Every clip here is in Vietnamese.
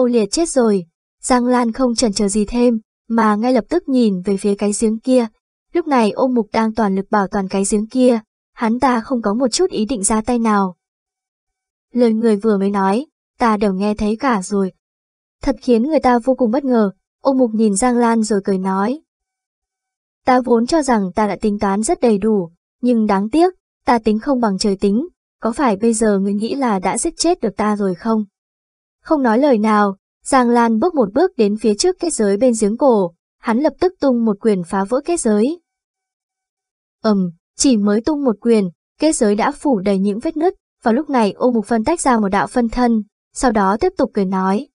ô liệt chết rồi. Giang Lan không chần chờ gì thêm, mà ngay lập tức nhìn về phía cái giếng kia. Lúc này ô mục đang toàn lực bảo toàn cái giếng kia, hắn ta không có một chút ý định ra tay nào. Lời người vừa mới nói, ta đều nghe thấy cả rồi. Thật khiến người ta vô cùng bất ngờ, ô mục nhìn Giang Lan rồi cười nói. Ta vốn cho rằng ta đã tính toán rất đầy đủ, nhưng đáng tiếc, ta tính không bằng trời tính, có phải bây giờ người nghĩ là đã giết chết được ta rồi không? Không nói lời nào, Giang Lan bước một bước đến phía trước kết giới bên giếng cổ, hắn lập tức tung một quyền phá vỡ kết giới. Ầm, ừ, chỉ mới tung một quyền, kết giới đã phủ đầy những vết nứt, vào lúc này ô mục phân tách ra một đạo phân thân, sau đó tiếp tục cười nói.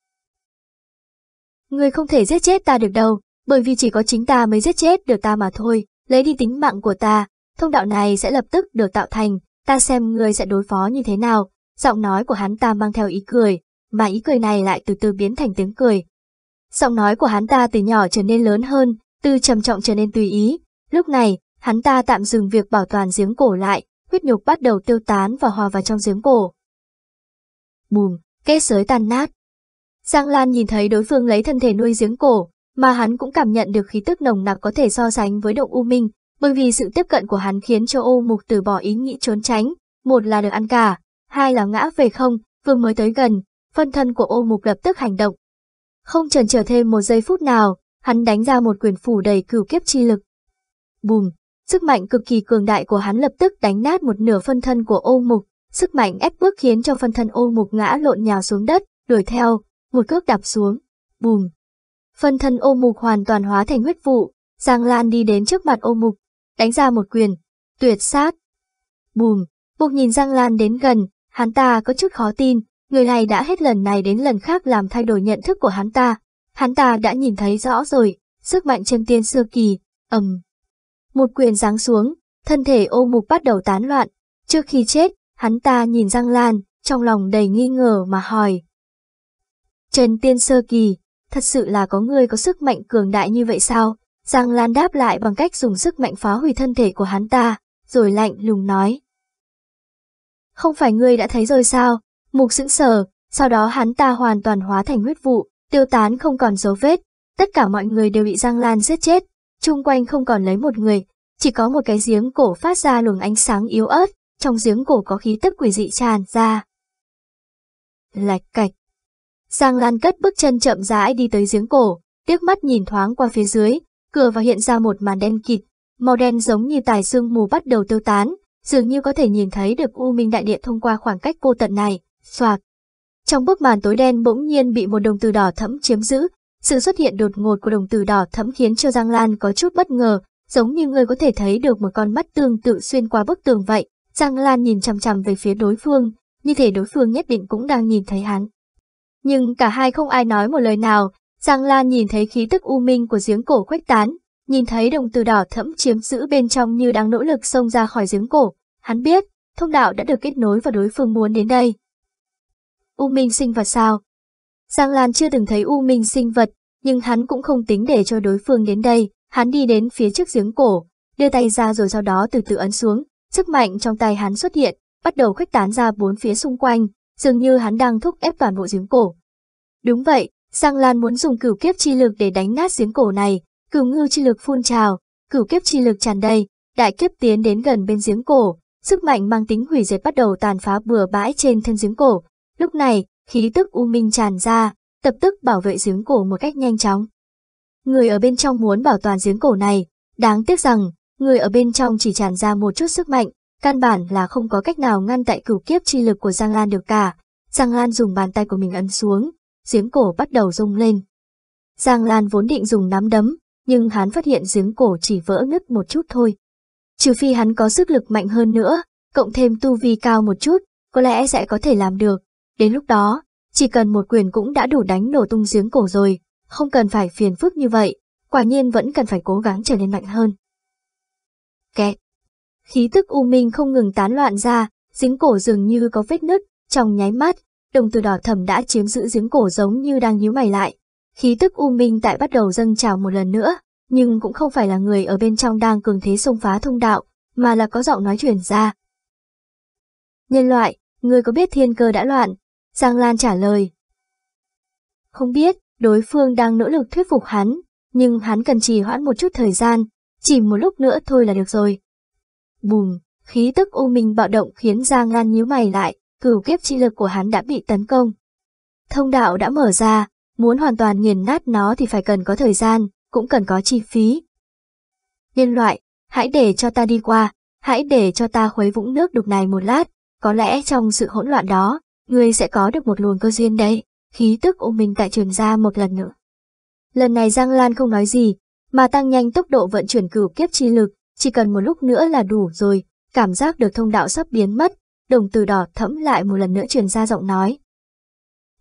Người không thể giết chết ta được đâu, bởi vì chỉ có chính ta mới giết chết được ta mà thôi, lấy đi tính mạng của ta, thông đạo này sẽ lập tức được tạo thành, ta xem người sẽ đối phó như thế nào, giọng nói của hắn ta mang theo ý cười, mà ý cười này lại từ từ biến thành tiếng cười. Giọng nói của hắn ta từ nhỏ trở nên lớn hơn, từ trầm trọng trở nên tùy ý. Lúc này, hắn ta tạm dừng việc bảo toàn giếng cổ lại, huyết nhục bắt đầu tiêu tán và hòa vào trong giếng cổ. Bùm, kết giới tan nát. Giang Lan nhìn thấy đối phương lấy thân thể nuôi giếng cổ, mà hắn cũng cảm nhận được khí tức nồng nặc có thể so sánh với động U Minh, bởi vì sự tiếp cận của hắn khiến cho ô mục từ bỏ ý nghĩ trốn tránh, một là được ăn cả, hai là ngã về không, vừa mới tới gần, phân thân của ô mục lập tức hành động. Không chần chờ thêm một giây phút nào, hắn đánh ra một quyền phủ đầy cửu kiếp chi lực. Bùm, sức mạnh cực kỳ cường đại của hắn lập tức đánh nát một nửa phân thân của ô mục, sức mạnh ép bước khiến cho phân thân ô mục ngã lộn nhào xuống đất, đuổi theo, một cước đạp xuống. Bùm. Phân thân ô mục hoàn toàn hóa thành huyết vụ, Giang Lan đi đến trước mặt ô mục, đánh ra một quyền, tuyệt sát. Bùm, mục nhìn Giang Lan đến gần, hắn ta có chút khó tin, Người này đã hết lần này đến lần khác làm thay đổi nhận thức của hắn ta. Hắn ta đã nhìn thấy rõ rồi, sức mạnh chân tiên xưa kỳ, ầm. Một quyền giáng xuống, thân thể ô mục bắt đầu tán loạn. Trước khi chết, hắn ta nhìn Giang Lan, trong lòng đầy nghi ngờ mà hỏi. Trần tiên sơ kỳ, thật sự là có người có sức mạnh cường đại như vậy sao? Giang Lan đáp lại bằng cách dùng sức mạnh phá hủy thân thể của hắn ta, rồi lạnh lùng nói. Không phải ngươi đã thấy rồi sao, Mục sững sờ, sau đó hắn ta hoàn toàn hóa thành huyết vụ, tiêu tán không còn dấu vết. Tất cả mọi người đều bị Giang Lan giết chết, chung quanh không còn lấy một người, chỉ có một cái giếng cổ phát ra luồng ánh sáng yếu ớt, trong giếng cổ có khí tức quỷ dị tràn ra. Lạch cạch. Giang Lan cất bước chân chậm rãi đi tới giếng cổ, tiếc mắt nhìn thoáng qua phía dưới, cửa và hiện ra một màn đen kịt, màu đen giống như tài sương mù bắt đầu tiêu tán, dường như có thể nhìn thấy được U Minh Đại Điện thông qua khoảng cách cô tận này. Xoạc. Trong bức màn tối đen bỗng nhiên bị một đồng từ đỏ thẫm chiếm giữ, sự xuất hiện đột ngột của đồng từ đỏ thẫm khiến cho Giang Lan có chút bất ngờ, giống như người có thể thấy được một con mắt tương tự xuyên qua bức tường vậy. Giang Lan nhìn chằm chằm về phía đối phương, như thể đối phương nhất định cũng đang nhìn thấy hắn. Nhưng cả hai không ai nói một lời nào, Giang Lan nhìn thấy khí tức u minh của giếng cổ khuếch tán, nhìn thấy đồng từ đỏ thẫm chiếm giữ bên trong như đang nỗ lực xông ra khỏi giếng cổ. Hắn biết, thông đạo đã được kết nối và đối phương muốn đến đây. U Minh sinh vật sao? Giang Lan chưa từng thấy U Minh sinh vật, nhưng hắn cũng không tính để cho đối phương đến đây, hắn đi đến phía trước giếng cổ, đưa tay ra rồi sau đó từ từ ấn xuống, sức mạnh trong tay hắn xuất hiện, bắt đầu khuếch tán ra bốn phía xung quanh, dường như hắn đang thúc ép toàn bộ giếng cổ. Đúng vậy, Giang Lan muốn dùng cửu kiếp chi lực để đánh nát giếng cổ này, cửu ngư chi lực phun trào, cửu kiếp chi lực tràn đầy, đại kiếp tiến đến gần bên giếng cổ, sức mạnh mang tính hủy diệt bắt đầu tàn phá bừa bãi trên thân giếng cổ, Lúc này, khí tức u minh tràn ra, tập tức bảo vệ giếng cổ một cách nhanh chóng. Người ở bên trong muốn bảo toàn giếng cổ này, đáng tiếc rằng, người ở bên trong chỉ tràn ra một chút sức mạnh, căn bản là không có cách nào ngăn tại cửu kiếp chi lực của Giang Lan được cả. Giang Lan dùng bàn tay của mình ấn xuống, giếng cổ bắt đầu rung lên. Giang Lan vốn định dùng nắm đấm, nhưng hắn phát hiện giếng cổ chỉ vỡ nứt một chút thôi. Trừ phi hắn có sức lực mạnh hơn nữa, cộng thêm tu vi cao một chút, có lẽ sẽ có thể làm được, Đến lúc đó, chỉ cần một quyền cũng đã đủ đánh nổ tung giếng cổ rồi, không cần phải phiền phức như vậy, quả nhiên vẫn cần phải cố gắng trở nên mạnh hơn. Kẹt! Khí tức u minh không ngừng tán loạn ra, giếng cổ dường như có vết nứt, trong nháy mắt, đồng từ đỏ thầm đã chiếm giữ giếng cổ giống như đang nhíu mày lại. Khí tức u minh tại bắt đầu dâng trào một lần nữa, nhưng cũng không phải là người ở bên trong đang cường thế xông phá thông đạo, mà là có giọng nói truyền ra. Nhân loại, người có biết thiên cơ đã loạn, Giang Lan trả lời. Không biết, đối phương đang nỗ lực thuyết phục hắn, nhưng hắn cần trì hoãn một chút thời gian, chỉ một lúc nữa thôi là được rồi. Bùm, khí tức u minh bạo động khiến Giang Lan nhíu mày lại, cửu kiếp chi lực của hắn đã bị tấn công. Thông đạo đã mở ra, muốn hoàn toàn nghiền nát nó thì phải cần có thời gian, cũng cần có chi phí. Nhân loại, hãy để cho ta đi qua, hãy để cho ta khuấy vũng nước đục này một lát, có lẽ trong sự hỗn loạn đó, người sẽ có được một luồng cơ duyên đấy, khí tức ôm mình tại trường ra một lần nữa. Lần này Giang Lan không nói gì, mà tăng nhanh tốc độ vận chuyển cửu kiếp chi lực, chỉ cần một lúc nữa là đủ rồi, cảm giác được thông đạo sắp biến mất, đồng từ đỏ thẫm lại một lần nữa truyền ra giọng nói.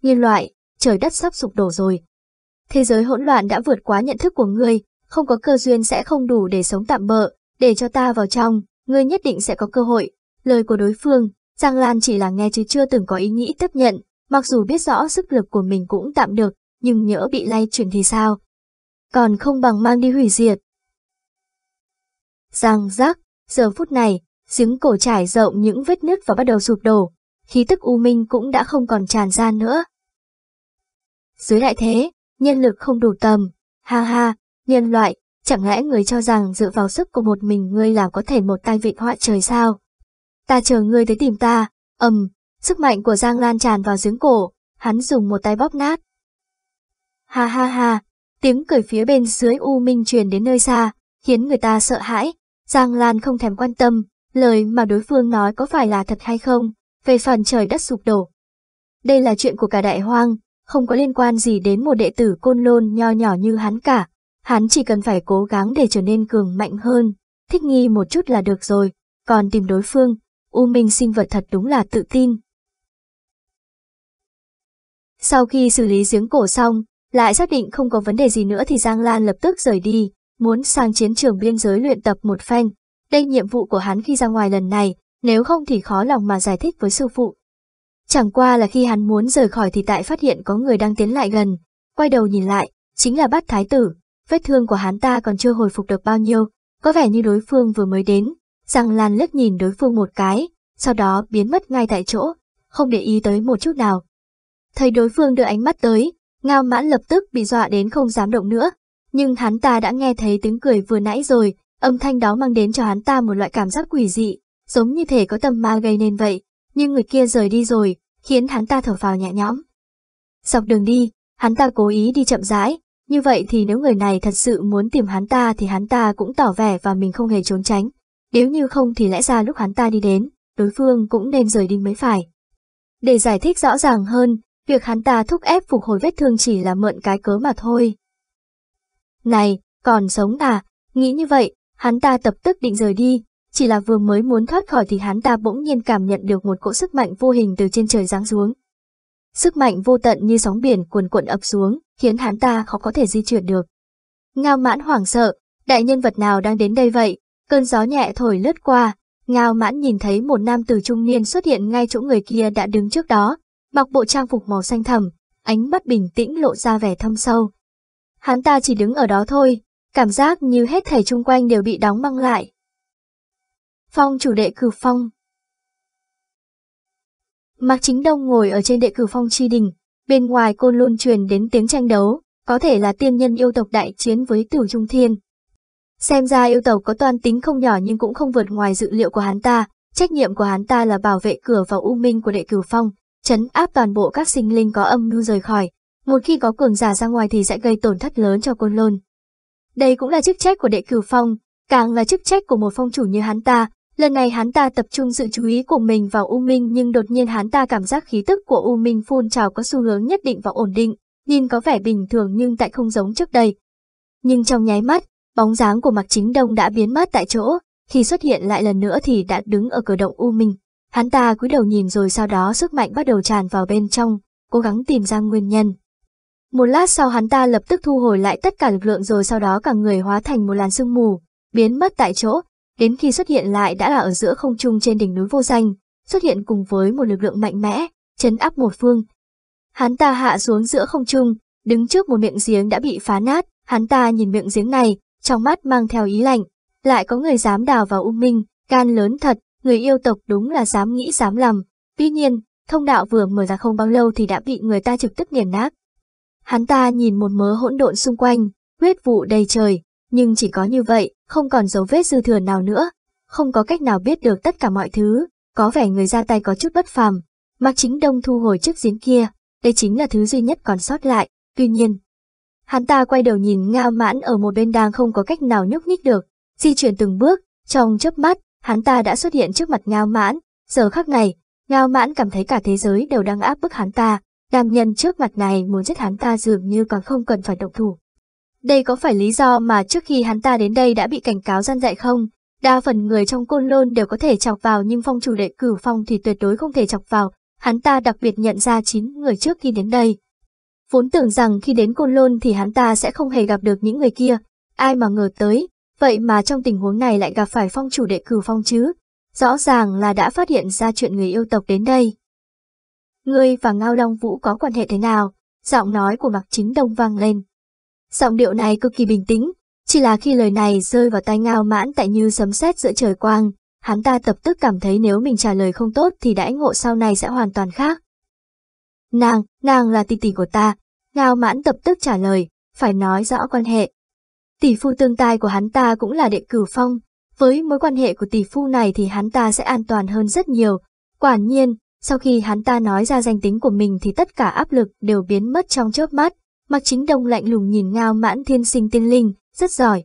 Nhân loại, trời đất sắp sụp đổ rồi. Thế giới hỗn loạn đã vượt quá nhận thức của ngươi, không có cơ duyên sẽ không đủ để sống tạm bỡ để cho ta vào trong, ngươi nhất định sẽ có cơ hội. Lời của đối phương Giang Lan chỉ là nghe chứ chưa từng có ý nghĩ tiếp nhận, mặc dù biết rõ sức lực của mình cũng tạm được, nhưng nhỡ bị lay chuyển thì sao? Còn không bằng mang đi hủy diệt. Giang giác, giờ phút này, giếng cổ trải rộng những vết nứt và bắt đầu sụp đổ, khí tức u minh cũng đã không còn tràn ra nữa. Dưới đại thế, nhân lực không đủ tầm, ha ha, nhân loại, chẳng lẽ người cho rằng dựa vào sức của một mình ngươi là có thể một tay vịnh họa trời sao? ta chờ ngươi tới tìm ta, ầm, sức mạnh của Giang Lan tràn vào giếng cổ, hắn dùng một tay bóp nát. Ha ha ha, tiếng cười phía bên dưới U Minh truyền đến nơi xa, khiến người ta sợ hãi, Giang Lan không thèm quan tâm, lời mà đối phương nói có phải là thật hay không, về phần trời đất sụp đổ. Đây là chuyện của cả đại hoang, không có liên quan gì đến một đệ tử côn lôn nho nhỏ như hắn cả, hắn chỉ cần phải cố gắng để trở nên cường mạnh hơn, thích nghi một chút là được rồi, còn tìm đối phương, U Minh sinh vật thật đúng là tự tin. Sau khi xử lý giếng cổ xong, lại xác định không có vấn đề gì nữa thì Giang Lan lập tức rời đi, muốn sang chiến trường biên giới luyện tập một phen. Đây nhiệm vụ của hắn khi ra ngoài lần này, nếu không thì khó lòng mà giải thích với sư phụ. Chẳng qua là khi hắn muốn rời khỏi thì tại phát hiện có người đang tiến lại gần, quay đầu nhìn lại, chính là bát thái tử, vết thương của hắn ta còn chưa hồi phục được bao nhiêu, có vẻ như đối phương vừa mới đến, Giang Lan lướt nhìn đối phương một cái, sau đó biến mất ngay tại chỗ, không để ý tới một chút nào. Thấy đối phương đưa ánh mắt tới, Ngao Mãn lập tức bị dọa đến không dám động nữa, nhưng hắn ta đã nghe thấy tiếng cười vừa nãy rồi, âm thanh đó mang đến cho hắn ta một loại cảm giác quỷ dị, giống như thể có tầm ma gây nên vậy, nhưng người kia rời đi rồi, khiến hắn ta thở phào nhẹ nhõm. Dọc đường đi, hắn ta cố ý đi chậm rãi, như vậy thì nếu người này thật sự muốn tìm hắn ta thì hắn ta cũng tỏ vẻ và mình không hề trốn tránh, nếu như không thì lẽ ra lúc hắn ta đi đến, đối phương cũng nên rời đi mới phải. Để giải thích rõ ràng hơn, việc hắn ta thúc ép phục hồi vết thương chỉ là mượn cái cớ mà thôi. Này, còn sống à, nghĩ như vậy, hắn ta tập tức định rời đi, chỉ là vừa mới muốn thoát khỏi thì hắn ta bỗng nhiên cảm nhận được một cỗ sức mạnh vô hình từ trên trời giáng xuống. Sức mạnh vô tận như sóng biển cuồn cuộn ập xuống, khiến hắn ta khó có thể di chuyển được. Ngao mãn hoảng sợ, đại nhân vật nào đang đến đây vậy, Cơn gió nhẹ thổi lướt qua, ngao mãn nhìn thấy một nam tử trung niên xuất hiện ngay chỗ người kia đã đứng trước đó, mặc bộ trang phục màu xanh thầm, ánh mắt bình tĩnh lộ ra vẻ thâm sâu. Hắn ta chỉ đứng ở đó thôi, cảm giác như hết thảy chung quanh đều bị đóng băng lại. Phong chủ đệ cử phong Mạc Chính Đông ngồi ở trên đệ cử phong tri đình, bên ngoài côn luôn truyền đến tiếng tranh đấu, có thể là tiên nhân yêu tộc đại chiến với tử trung thiên, Xem ra yêu tàu có toan tính không nhỏ nhưng cũng không vượt ngoài dự liệu của hắn ta, trách nhiệm của hắn ta là bảo vệ cửa vào u minh của đệ cửu phong, chấn áp toàn bộ các sinh linh có âm nu rời khỏi. Một khi có cường giả ra ngoài thì sẽ gây tổn thất lớn cho côn lôn. Đây cũng là chức trách của đệ cửu phong, càng là chức trách của một phong chủ như hắn ta. Lần này hắn ta tập trung sự chú ý của mình vào U Minh nhưng đột nhiên hắn ta cảm giác khí tức của U Minh phun trào có xu hướng nhất định và ổn định, nhìn có vẻ bình thường nhưng tại không giống trước đây. Nhưng trong nháy mắt, Bóng dáng của Mạc Chính Đông đã biến mất tại chỗ, khi xuất hiện lại lần nữa thì đã đứng ở cửa động U Minh. Hắn ta cúi đầu nhìn rồi sau đó sức mạnh bắt đầu tràn vào bên trong, cố gắng tìm ra nguyên nhân. Một lát sau hắn ta lập tức thu hồi lại tất cả lực lượng rồi sau đó cả người hóa thành một làn sương mù, biến mất tại chỗ, đến khi xuất hiện lại đã là ở giữa không trung trên đỉnh núi vô danh, xuất hiện cùng với một lực lượng mạnh mẽ, chấn áp một phương. Hắn ta hạ xuống giữa không trung, đứng trước một miệng giếng đã bị phá nát, hắn ta nhìn miệng giếng này, trong mắt mang theo ý lạnh, lại có người dám đào vào ung minh, gan lớn thật, người yêu tộc đúng là dám nghĩ dám làm. Tuy nhiên, thông đạo vừa mở ra không bao lâu thì đã bị người ta trực tiếp nghiền nát. Hắn ta nhìn một mớ hỗn độn xung quanh, huyết vụ đầy trời, nhưng chỉ có như vậy, không còn dấu vết dư thừa nào nữa, không có cách nào biết được tất cả mọi thứ, có vẻ người ra tay có chút bất phàm. mà Chính Đông thu hồi chiếc giếng kia, đây chính là thứ duy nhất còn sót lại, tuy nhiên, Hắn ta quay đầu nhìn Ngao Mãn ở một bên đang không có cách nào nhúc nhích được, di chuyển từng bước, trong chớp mắt, hắn ta đã xuất hiện trước mặt Ngao Mãn, giờ khắc này, Ngao Mãn cảm thấy cả thế giới đều đang áp bức hắn ta, nam nhân trước mặt này muốn giết hắn ta dường như còn không cần phải động thủ. Đây có phải lý do mà trước khi hắn ta đến đây đã bị cảnh cáo gian dạy không? Đa phần người trong côn lôn đều có thể chọc vào nhưng phong chủ đệ cửu phong thì tuyệt đối không thể chọc vào. Hắn ta đặc biệt nhận ra chín người trước khi đến đây, Vốn tưởng rằng khi đến Côn Lôn thì hắn ta sẽ không hề gặp được những người kia, ai mà ngờ tới, vậy mà trong tình huống này lại gặp phải phong chủ đệ cử phong chứ. Rõ ràng là đã phát hiện ra chuyện người yêu tộc đến đây. Ngươi và Ngao Long Vũ có quan hệ thế nào? Giọng nói của Mạc Chính Đông vang lên. Giọng điệu này cực kỳ bình tĩnh, chỉ là khi lời này rơi vào tai Ngao Mãn tại như sấm sét giữa trời quang, hắn ta tập tức cảm thấy nếu mình trả lời không tốt thì đãi ngộ sau này sẽ hoàn toàn khác. Nàng, nàng là tỷ tỷ của ta, Ngao mãn tập tức trả lời, phải nói rõ quan hệ. Tỷ phu tương tai của hắn ta cũng là đệ cử phong, với mối quan hệ của tỷ phu này thì hắn ta sẽ an toàn hơn rất nhiều. Quả nhiên, sau khi hắn ta nói ra danh tính của mình thì tất cả áp lực đều biến mất trong chớp mắt. Mặc chính đông lạnh lùng nhìn ngao mãn thiên sinh tiên linh, rất giỏi.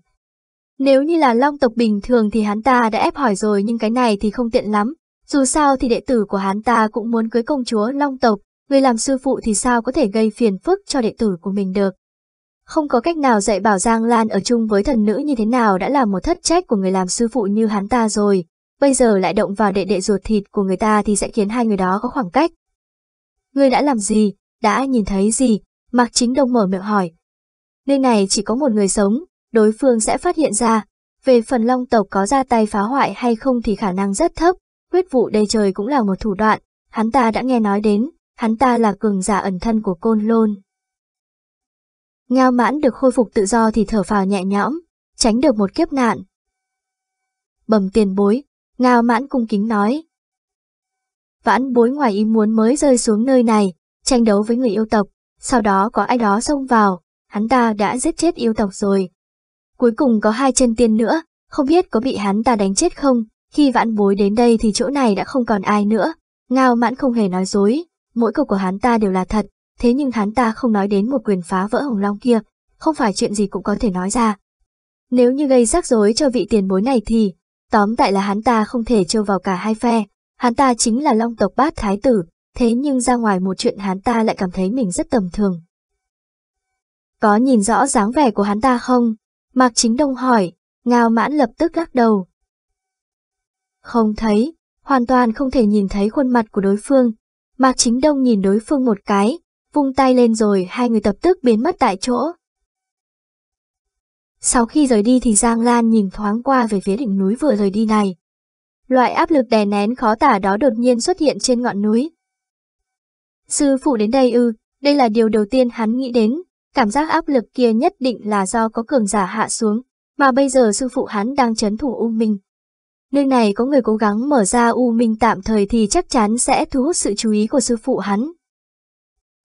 Nếu như là long tộc bình thường thì hắn ta đã ép hỏi rồi nhưng cái này thì không tiện lắm. Dù sao thì đệ tử của hắn ta cũng muốn cưới công chúa long tộc, người làm sư phụ thì sao có thể gây phiền phức cho đệ tử của mình được. Không có cách nào dạy bảo Giang Lan ở chung với thần nữ như thế nào đã là một thất trách của người làm sư phụ như hắn ta rồi, bây giờ lại động vào đệ đệ ruột thịt của người ta thì sẽ khiến hai người đó có khoảng cách. Người đã làm gì, đã nhìn thấy gì, Mạc Chính Đông mở miệng hỏi. Nơi này chỉ có một người sống, đối phương sẽ phát hiện ra, về phần long tộc có ra tay phá hoại hay không thì khả năng rất thấp, quyết vụ đầy trời cũng là một thủ đoạn, hắn ta đã nghe nói đến, hắn ta là cường giả ẩn thân của côn lôn. Ngao mãn được khôi phục tự do thì thở phào nhẹ nhõm, tránh được một kiếp nạn. bầm tiền bối, Ngao mãn cung kính nói. Vãn bối ngoài ý muốn mới rơi xuống nơi này, tranh đấu với người yêu tộc, sau đó có ai đó xông vào, hắn ta đã giết chết yêu tộc rồi. Cuối cùng có hai chân tiên nữa, không biết có bị hắn ta đánh chết không, khi vãn bối đến đây thì chỗ này đã không còn ai nữa, Ngao mãn không hề nói dối mỗi câu của hắn ta đều là thật, thế nhưng hắn ta không nói đến một quyền phá vỡ hồng long kia, không phải chuyện gì cũng có thể nói ra. Nếu như gây rắc rối cho vị tiền bối này thì, tóm tại là hắn ta không thể trêu vào cả hai phe, hắn ta chính là long tộc bát thái tử, thế nhưng ra ngoài một chuyện hắn ta lại cảm thấy mình rất tầm thường. Có nhìn rõ dáng vẻ của hắn ta không? Mạc Chính Đông hỏi, ngao mãn lập tức lắc đầu. Không thấy, hoàn toàn không thể nhìn thấy khuôn mặt của đối phương, Mạc Chính Đông nhìn đối phương một cái, vung tay lên rồi hai người tập tức biến mất tại chỗ. Sau khi rời đi thì Giang Lan nhìn thoáng qua về phía đỉnh núi vừa rời đi này. Loại áp lực đè nén khó tả đó đột nhiên xuất hiện trên ngọn núi. Sư phụ đến đây ư, đây là điều đầu tiên hắn nghĩ đến, cảm giác áp lực kia nhất định là do có cường giả hạ xuống, mà bây giờ sư phụ hắn đang chấn thủ U Minh, Nơi này có người cố gắng mở ra U Minh tạm thời thì chắc chắn sẽ thu hút sự chú ý của sư phụ hắn.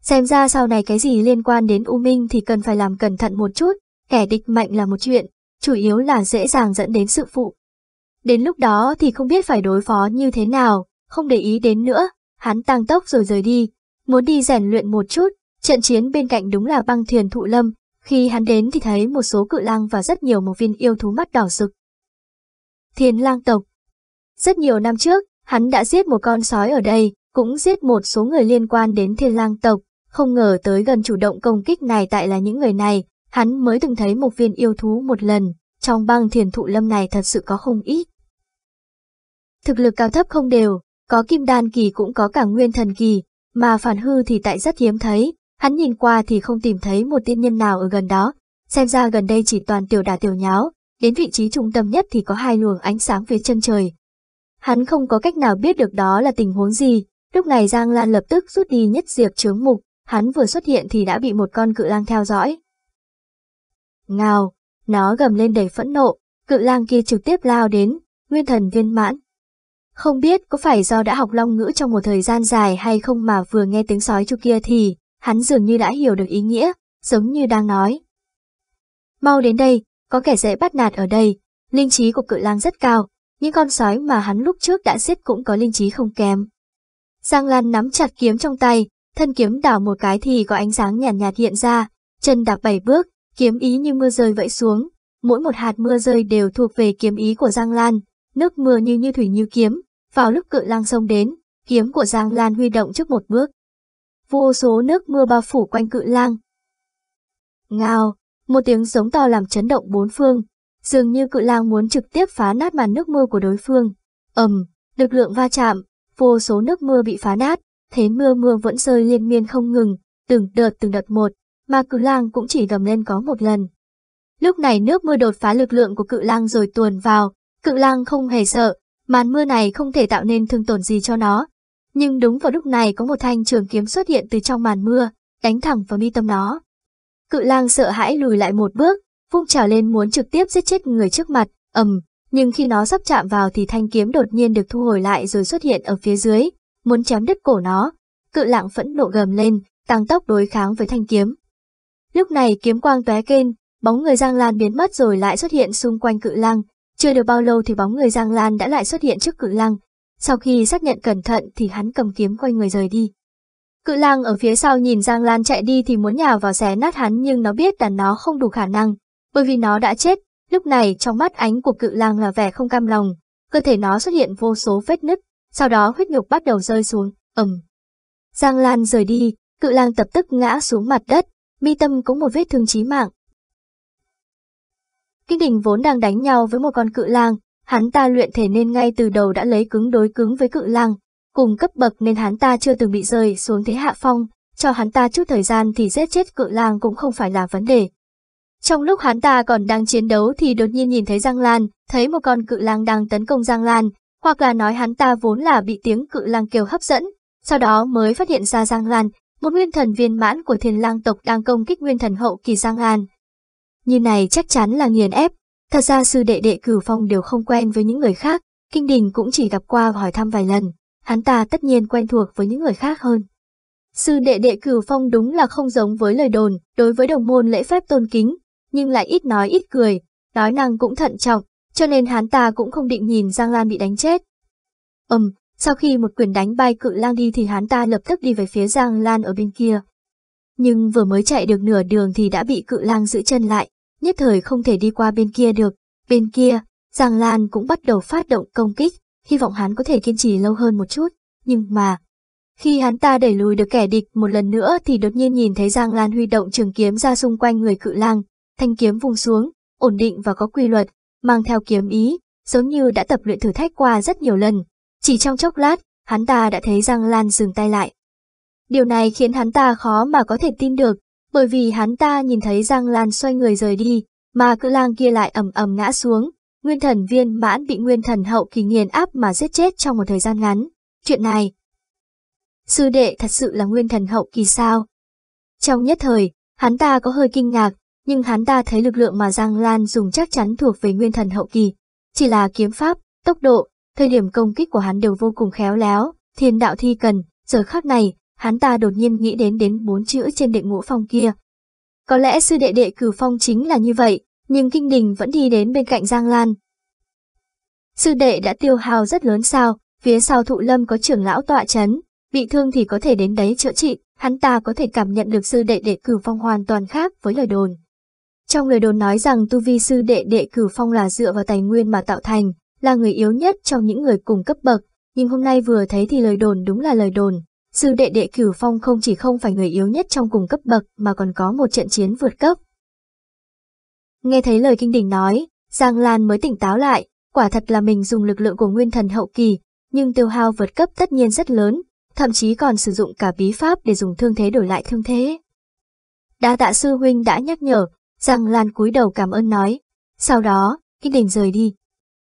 Xem ra sau này cái gì liên quan đến U Minh thì cần phải làm cẩn thận một chút, kẻ địch mạnh là một chuyện, chủ yếu là dễ dàng dẫn đến sự phụ. Đến lúc đó thì không biết phải đối phó như thế nào, không để ý đến nữa, hắn tăng tốc rồi rời đi, muốn đi rèn luyện một chút, trận chiến bên cạnh đúng là băng thuyền thụ lâm, khi hắn đến thì thấy một số cự lang và rất nhiều một viên yêu thú mắt đỏ rực thiên lang tộc. Rất nhiều năm trước, hắn đã giết một con sói ở đây, cũng giết một số người liên quan đến thiên lang tộc, không ngờ tới gần chủ động công kích này tại là những người này, hắn mới từng thấy một viên yêu thú một lần, trong băng thiền thụ lâm này thật sự có không ít. Thực lực cao thấp không đều, có kim đan kỳ cũng có cả nguyên thần kỳ, mà phản hư thì tại rất hiếm thấy, hắn nhìn qua thì không tìm thấy một tiên nhân nào ở gần đó, xem ra gần đây chỉ toàn tiểu đả tiểu nháo, Đến vị trí trung tâm nhất thì có hai luồng ánh sáng phía chân trời. Hắn không có cách nào biết được đó là tình huống gì, lúc này Giang Lan lập tức rút đi nhất diệp chướng mục, hắn vừa xuất hiện thì đã bị một con cự lang theo dõi. Ngào, nó gầm lên đầy phẫn nộ, cự lang kia trực tiếp lao đến, nguyên thần viên mãn. Không biết có phải do đã học long ngữ trong một thời gian dài hay không mà vừa nghe tiếng sói chu kia thì, hắn dường như đã hiểu được ý nghĩa, giống như đang nói. Mau đến đây, có kẻ dễ bắt nạt ở đây, linh trí của cự lang rất cao, những con sói mà hắn lúc trước đã giết cũng có linh trí không kém. Giang Lan nắm chặt kiếm trong tay, thân kiếm đảo một cái thì có ánh sáng nhàn nhạt, nhạt hiện ra, chân đạp bảy bước, kiếm ý như mưa rơi vẫy xuống, mỗi một hạt mưa rơi đều thuộc về kiếm ý của Giang Lan, nước mưa như như thủy như kiếm, vào lúc cự lang sông đến, kiếm của Giang Lan huy động trước một bước. Vô số nước mưa bao phủ quanh cự lang. Ngao, một tiếng giống to làm chấn động bốn phương, dường như cự lang muốn trực tiếp phá nát màn nước mưa của đối phương. ầm, lực lượng va chạm, vô số nước mưa bị phá nát, thế mưa mưa vẫn rơi liên miên không ngừng, từng đợt từng đợt một, mà cự lang cũng chỉ gầm lên có một lần. Lúc này nước mưa đột phá lực lượng của cự lang rồi tuồn vào, cự lang không hề sợ, màn mưa này không thể tạo nên thương tổn gì cho nó. Nhưng đúng vào lúc này có một thanh trường kiếm xuất hiện từ trong màn mưa, đánh thẳng vào mi tâm nó. Cự lang sợ hãi lùi lại một bước, vung trào lên muốn trực tiếp giết chết người trước mặt, ầm, nhưng khi nó sắp chạm vào thì thanh kiếm đột nhiên được thu hồi lại rồi xuất hiện ở phía dưới, muốn chém đứt cổ nó. Cự Lang phẫn nộ gầm lên, tăng tốc đối kháng với thanh kiếm. Lúc này kiếm quang tóe kênh, bóng người Giang Lan biến mất rồi lại xuất hiện xung quanh cự lang. Chưa được bao lâu thì bóng người Giang Lan đã lại xuất hiện trước cự lang. Sau khi xác nhận cẩn thận thì hắn cầm kiếm quay người rời đi. Cự lang ở phía sau nhìn Giang Lan chạy đi thì muốn nhào vào xé nát hắn nhưng nó biết là nó không đủ khả năng, bởi vì nó đã chết. Lúc này trong mắt ánh của cự lang là vẻ không cam lòng, cơ thể nó xuất hiện vô số vết nứt, sau đó huyết nhục bắt đầu rơi xuống, ầm. Giang Lan rời đi, cự lang tập tức ngã xuống mặt đất, mi tâm cũng một vết thương chí mạng. Kinh đình vốn đang đánh nhau với một con cự lang, hắn ta luyện thể nên ngay từ đầu đã lấy cứng đối cứng với cự lang, Cùng cấp bậc nên hắn ta chưa từng bị rơi xuống thế hạ phong, cho hắn ta chút thời gian thì giết chết cự lang cũng không phải là vấn đề. Trong lúc hắn ta còn đang chiến đấu thì đột nhiên nhìn thấy Giang Lan, thấy một con cự lang đang tấn công Giang Lan, hoặc là nói hắn ta vốn là bị tiếng cự lang kêu hấp dẫn, sau đó mới phát hiện ra Giang Lan, một nguyên thần viên mãn của thiên lang tộc đang công kích nguyên thần hậu kỳ Giang Lan. Như này chắc chắn là nghiền ép, thật ra sư đệ đệ cửu phong đều không quen với những người khác, kinh đình cũng chỉ gặp qua hỏi thăm vài lần hắn ta tất nhiên quen thuộc với những người khác hơn. Sư đệ đệ cửu phong đúng là không giống với lời đồn, đối với đồng môn lễ phép tôn kính, nhưng lại ít nói ít cười, nói năng cũng thận trọng, cho nên hắn ta cũng không định nhìn Giang Lan bị đánh chết. Ầm, um, sau khi một quyền đánh bay cự lang đi thì hắn ta lập tức đi về phía Giang Lan ở bên kia. Nhưng vừa mới chạy được nửa đường thì đã bị cự lang giữ chân lại, nhất thời không thể đi qua bên kia được. Bên kia, Giang Lan cũng bắt đầu phát động công kích hy vọng hắn có thể kiên trì lâu hơn một chút, nhưng mà... Khi hắn ta đẩy lùi được kẻ địch một lần nữa thì đột nhiên nhìn thấy Giang Lan huy động trường kiếm ra xung quanh người cự lang, thanh kiếm vùng xuống, ổn định và có quy luật, mang theo kiếm ý, giống như đã tập luyện thử thách qua rất nhiều lần. Chỉ trong chốc lát, hắn ta đã thấy Giang Lan dừng tay lại. Điều này khiến hắn ta khó mà có thể tin được, bởi vì hắn ta nhìn thấy Giang Lan xoay người rời đi, mà cự lang kia lại ầm ầm ngã xuống, Nguyên thần viên mãn bị nguyên thần hậu kỳ nghiền áp mà giết chết trong một thời gian ngắn. Chuyện này, sư đệ thật sự là nguyên thần hậu kỳ sao? Trong nhất thời, hắn ta có hơi kinh ngạc, nhưng hắn ta thấy lực lượng mà Giang Lan dùng chắc chắn thuộc về nguyên thần hậu kỳ. Chỉ là kiếm pháp, tốc độ, thời điểm công kích của hắn đều vô cùng khéo léo, thiên đạo thi cần, giờ khắc này, hắn ta đột nhiên nghĩ đến đến bốn chữ trên đệ ngũ phong kia. Có lẽ sư đệ đệ cử phong chính là như vậy, nhưng Kinh Đình vẫn đi đến bên cạnh Giang Lan. Sư đệ đã tiêu hào rất lớn sao, phía sau thụ lâm có trưởng lão tọa chấn, bị thương thì có thể đến đấy chữa trị, hắn ta có thể cảm nhận được sư đệ đệ cửu phong hoàn toàn khác với lời đồn. Trong lời đồn nói rằng tu vi sư đệ đệ cửu phong là dựa vào tài nguyên mà tạo thành, là người yếu nhất trong những người cùng cấp bậc, nhưng hôm nay vừa thấy thì lời đồn đúng là lời đồn. Sư đệ đệ cửu phong không chỉ không phải người yếu nhất trong cùng cấp bậc mà còn có một trận chiến vượt cấp, Nghe thấy lời kinh đỉnh nói, Giang Lan mới tỉnh táo lại, quả thật là mình dùng lực lượng của nguyên thần hậu kỳ, nhưng tiêu hao vượt cấp tất nhiên rất lớn, thậm chí còn sử dụng cả bí pháp để dùng thương thế đổi lại thương thế. Đa tạ sư huynh đã nhắc nhở, Giang Lan cúi đầu cảm ơn nói, sau đó, kinh đỉnh rời đi.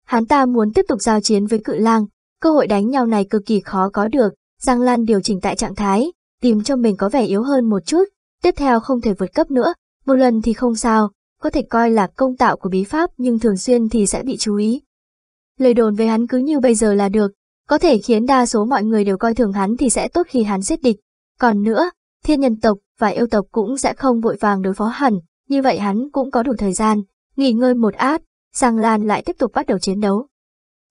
Hắn ta muốn tiếp tục giao chiến với cự lang, cơ hội đánh nhau này cực kỳ khó có được, Giang Lan điều chỉnh tại trạng thái, tìm cho mình có vẻ yếu hơn một chút, tiếp theo không thể vượt cấp nữa, một lần thì không sao, có thể coi là công tạo của bí pháp nhưng thường xuyên thì sẽ bị chú ý. Lời đồn về hắn cứ như bây giờ là được, có thể khiến đa số mọi người đều coi thường hắn thì sẽ tốt khi hắn giết địch. Còn nữa, thiên nhân tộc và yêu tộc cũng sẽ không vội vàng đối phó hẳn, như vậy hắn cũng có đủ thời gian, nghỉ ngơi một át, sang lan lại tiếp tục bắt đầu chiến đấu.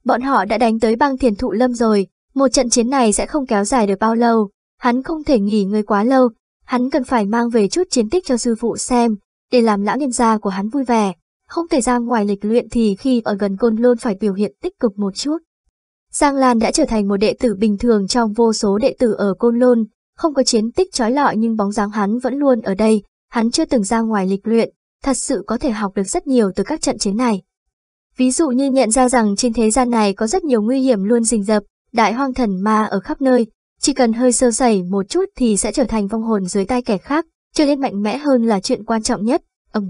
Bọn họ đã đánh tới băng thiền thụ lâm rồi, một trận chiến này sẽ không kéo dài được bao lâu, hắn không thể nghỉ ngơi quá lâu, hắn cần phải mang về chút chiến tích cho sư phụ xem, để làm lão niên gia của hắn vui vẻ. Không thể ra ngoài lịch luyện thì khi ở gần côn lôn phải biểu hiện tích cực một chút. Giang Lan đã trở thành một đệ tử bình thường trong vô số đệ tử ở côn lôn, không có chiến tích trói lọi nhưng bóng dáng hắn vẫn luôn ở đây, hắn chưa từng ra ngoài lịch luyện, thật sự có thể học được rất nhiều từ các trận chiến này. Ví dụ như nhận ra rằng trên thế gian này có rất nhiều nguy hiểm luôn rình rập, đại hoang thần ma ở khắp nơi, chỉ cần hơi sơ sẩy một chút thì sẽ trở thành vong hồn dưới tay kẻ khác, trở nên mạnh mẽ hơn là chuyện quan trọng nhất. Ầm.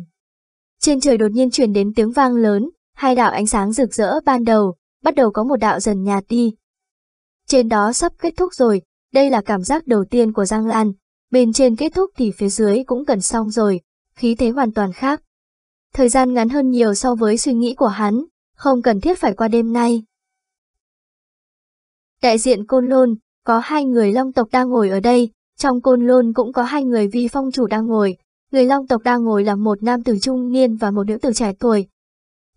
Trên trời đột nhiên truyền đến tiếng vang lớn, hai đạo ánh sáng rực rỡ ban đầu, bắt đầu có một đạo dần nhạt đi. Trên đó sắp kết thúc rồi, đây là cảm giác đầu tiên của Giang Lan, bên trên kết thúc thì phía dưới cũng gần xong rồi, khí thế hoàn toàn khác. Thời gian ngắn hơn nhiều so với suy nghĩ của hắn, không cần thiết phải qua đêm nay. Đại diện Côn Lôn, có hai người long tộc đang ngồi ở đây, trong côn lôn cũng có hai người vi phong chủ đang ngồi, người long tộc đang ngồi là một nam tử trung niên và một nữ tử trẻ tuổi.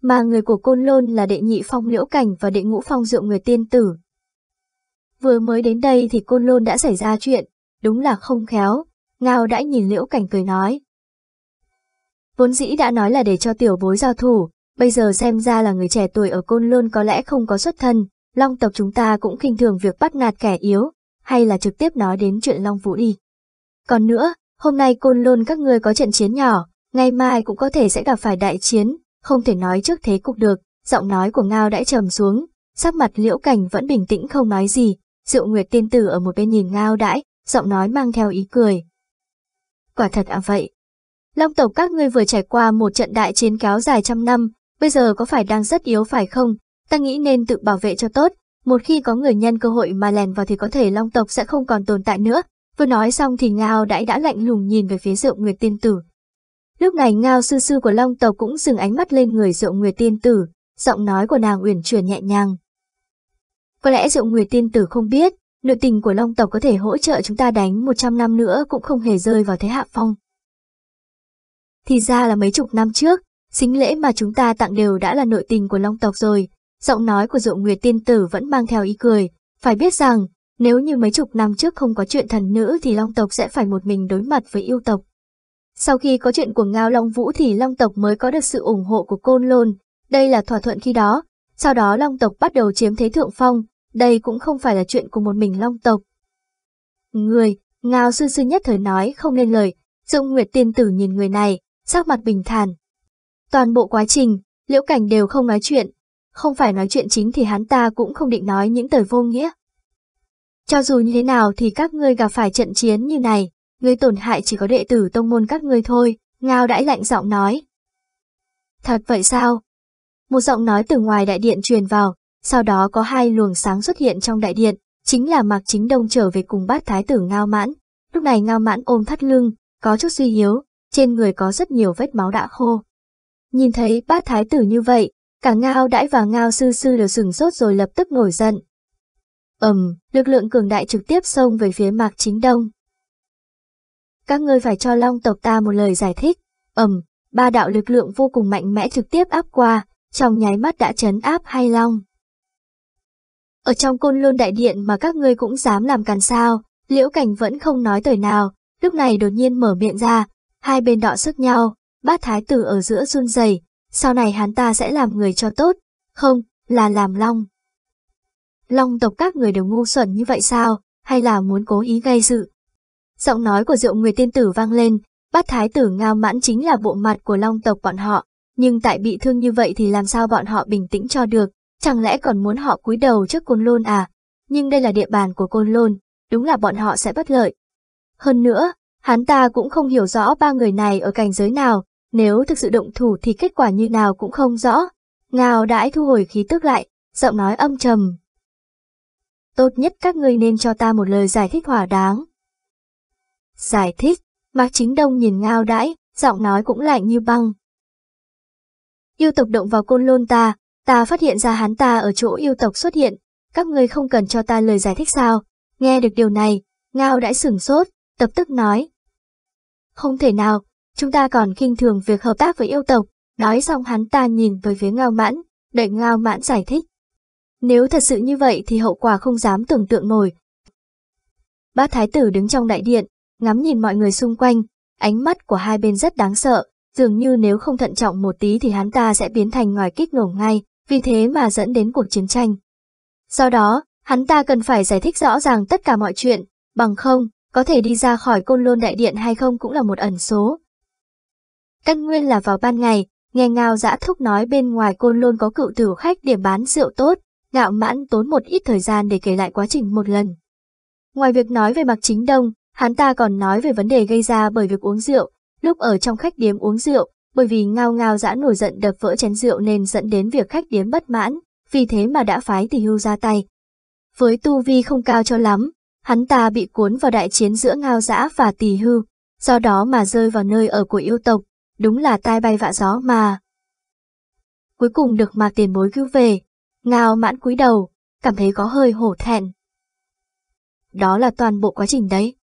Mà người của côn lôn là đệ nhị phong liễu cảnh và đệ ngũ phong rượu người tiên tử. Vừa mới đến đây thì côn lôn đã xảy ra chuyện, đúng là không khéo, Ngao đã nhìn liễu cảnh cười nói. Vốn dĩ đã nói là để cho tiểu bối giao thủ, bây giờ xem ra là người trẻ tuổi ở côn lôn có lẽ không có xuất thân, long tộc chúng ta cũng khinh thường việc bắt nạt kẻ yếu, hay là trực tiếp nói đến chuyện Long Vũ đi. Còn nữa, hôm nay côn lôn các người có trận chiến nhỏ, ngày mai cũng có thể sẽ gặp phải đại chiến, không thể nói trước thế cục được, giọng nói của Ngao đã trầm xuống, sắc mặt liễu cảnh vẫn bình tĩnh không nói gì, Diệu Nguyệt tiên tử ở một bên nhìn Ngao đãi, giọng nói mang theo ý cười. Quả thật ạ à vậy. Long tộc các ngươi vừa trải qua một trận đại chiến kéo dài trăm năm, bây giờ có phải đang rất yếu phải không? Ta nghĩ nên tự bảo vệ cho tốt, một khi có người nhân cơ hội mà lèn vào thì có thể long tộc sẽ không còn tồn tại nữa. Vừa nói xong thì Ngao đãi đã lạnh lùng nhìn về phía Diệu Nguyệt Tiên Tử. Lúc này Ngao sư sư của long tộc cũng dừng ánh mắt lên người Diệu Nguyệt Tiên Tử, giọng nói của nàng uyển chuyển nhẹ nhàng. Có lẽ Diệu Nguyệt Tiên Tử không biết, nội tình của long tộc có thể hỗ trợ chúng ta đánh 100 năm nữa cũng không hề rơi vào thế hạ phong. Thì ra là mấy chục năm trước, xính lễ mà chúng ta tặng đều đã là nội tình của long tộc rồi, giọng nói của Dụ Nguyệt tiên tử vẫn mang theo ý cười, phải biết rằng, nếu như mấy chục năm trước không có chuyện thần nữ thì Long tộc sẽ phải một mình đối mặt với yêu tộc. Sau khi có chuyện của Ngao Long Vũ thì Long tộc mới có được sự ủng hộ của Côn Lôn, đây là thỏa thuận khi đó, sau đó Long tộc bắt đầu chiếm thế thượng phong, đây cũng không phải là chuyện của một mình Long tộc. Người, Ngao sư sư nhất thời nói không nên lời, Dung Nguyệt tiên tử nhìn người này, sắc mặt bình thản. Toàn bộ quá trình, Liễu Cảnh đều không nói chuyện, không phải nói chuyện chính thì hắn ta cũng không định nói những lời vô nghĩa. Cho dù như thế nào thì các ngươi gặp phải trận chiến như này, ngươi tổn hại chỉ có đệ tử tông môn các ngươi thôi, Ngao đãi lạnh giọng nói. Thật vậy sao? Một giọng nói từ ngoài đại điện truyền vào, sau đó có hai luồng sáng xuất hiện trong đại điện, chính là Mạc Chính Đông trở về cùng bát thái tử Ngao Mãn. Lúc này Ngao Mãn ôm thắt lưng, có chút suy yếu, trên người có rất nhiều vết máu đã khô. Nhìn thấy bát thái tử như vậy, Cả Ngao Đãi và Ngao Sư Sư đều sừng sốt rồi lập tức nổi giận. ầm lực lượng cường đại trực tiếp xông về phía Mạc Chính Đông. Các ngươi phải cho long tộc ta một lời giải thích. ầm ba đạo lực lượng vô cùng mạnh mẽ trực tiếp áp qua, trong nháy mắt đã chấn áp hai long. Ở trong côn lôn đại điện mà các ngươi cũng dám làm càn sao, liễu cảnh vẫn không nói lời nào, lúc này đột nhiên mở miệng ra, hai bên đọ sức nhau, bát thái tử ở giữa run rẩy sau này hắn ta sẽ làm người cho tốt, không, là làm long. Long tộc các người đều ngu xuẩn như vậy sao, hay là muốn cố ý gây sự? Giọng nói của rượu người tiên tử vang lên, bát thái tử ngao mãn chính là bộ mặt của long tộc bọn họ, nhưng tại bị thương như vậy thì làm sao bọn họ bình tĩnh cho được, chẳng lẽ còn muốn họ cúi đầu trước côn lôn à? Nhưng đây là địa bàn của côn lôn, đúng là bọn họ sẽ bất lợi. Hơn nữa, hắn ta cũng không hiểu rõ ba người này ở cảnh giới nào, nếu thực sự động thủ thì kết quả như nào cũng không rõ. Ngao đãi thu hồi khí tức lại, giọng nói âm trầm. Tốt nhất các ngươi nên cho ta một lời giải thích hỏa đáng. Giải thích, Mạc Chính Đông nhìn ngao đãi, giọng nói cũng lạnh như băng. Yêu tộc động vào côn lôn ta, ta phát hiện ra hắn ta ở chỗ yêu tộc xuất hiện, các ngươi không cần cho ta lời giải thích sao, nghe được điều này, ngao đãi sửng sốt, tập tức nói. Không thể nào, Chúng ta còn khinh thường việc hợp tác với yêu tộc. Nói xong hắn ta nhìn tới phía ngao mãn, đợi ngao mãn giải thích. Nếu thật sự như vậy thì hậu quả không dám tưởng tượng nổi. Bác thái tử đứng trong đại điện, ngắm nhìn mọi người xung quanh, ánh mắt của hai bên rất đáng sợ, dường như nếu không thận trọng một tí thì hắn ta sẽ biến thành ngoài kích nổ ngay, vì thế mà dẫn đến cuộc chiến tranh. Do đó, hắn ta cần phải giải thích rõ ràng tất cả mọi chuyện, bằng không, có thể đi ra khỏi côn lôn đại điện hay không cũng là một ẩn số, Căn nguyên là vào ban ngày, nghe ngao dã thúc nói bên ngoài côn luôn có cựu tử khách điểm bán rượu tốt, ngạo mãn tốn một ít thời gian để kể lại quá trình một lần. Ngoài việc nói về mặt chính đông, hắn ta còn nói về vấn đề gây ra bởi việc uống rượu, lúc ở trong khách điếm uống rượu, bởi vì ngao ngao dã nổi giận đập vỡ chén rượu nên dẫn đến việc khách điếm bất mãn, vì thế mà đã phái tỷ hưu ra tay. Với tu vi không cao cho lắm, hắn ta bị cuốn vào đại chiến giữa ngao dã và tỷ hưu, do đó mà rơi vào nơi ở của yêu tộc, đúng là tai bay vạ gió mà. Cuối cùng được mà tiền bối cứu về, ngao mãn cúi đầu, cảm thấy có hơi hổ thẹn. Đó là toàn bộ quá trình đấy.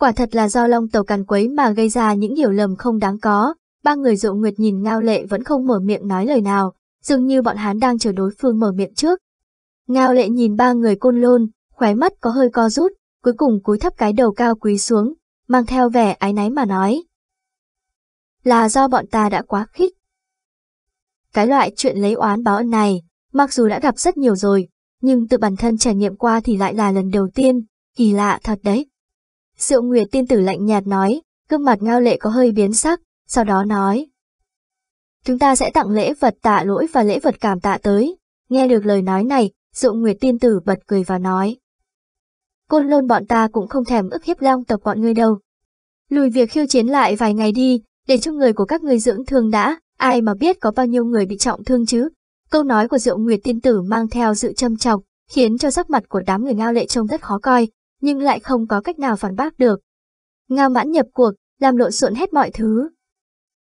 Quả thật là do long tàu càn quấy mà gây ra những hiểu lầm không đáng có, ba người dụ nguyệt nhìn ngao lệ vẫn không mở miệng nói lời nào, dường như bọn hắn đang chờ đối phương mở miệng trước. Ngao lệ nhìn ba người côn lôn, khóe mắt có hơi co rút, cuối cùng cúi thấp cái đầu cao quý xuống, mang theo vẻ ái náy mà nói là do bọn ta đã quá khích. Cái loại chuyện lấy oán báo ân này, mặc dù đã gặp rất nhiều rồi, nhưng tự bản thân trải nghiệm qua thì lại là lần đầu tiên, kỳ lạ thật đấy. Diệu Nguyệt tiên tử lạnh nhạt nói, gương mặt ngao lệ có hơi biến sắc, sau đó nói. Chúng ta sẽ tặng lễ vật tạ lỗi và lễ vật cảm tạ tới. Nghe được lời nói này, Diệu Nguyệt tiên tử bật cười và nói. Côn lôn bọn ta cũng không thèm ức hiếp long tộc bọn ngươi đâu. Lùi việc khiêu chiến lại vài ngày đi, để cho người của các người dưỡng thương đã, ai mà biết có bao nhiêu người bị trọng thương chứ. Câu nói của Diệu Nguyệt tiên tử mang theo sự châm chọc khiến cho sắc mặt của đám người ngao lệ trông rất khó coi, nhưng lại không có cách nào phản bác được. Ngao mãn nhập cuộc, làm lộn xộn hết mọi thứ.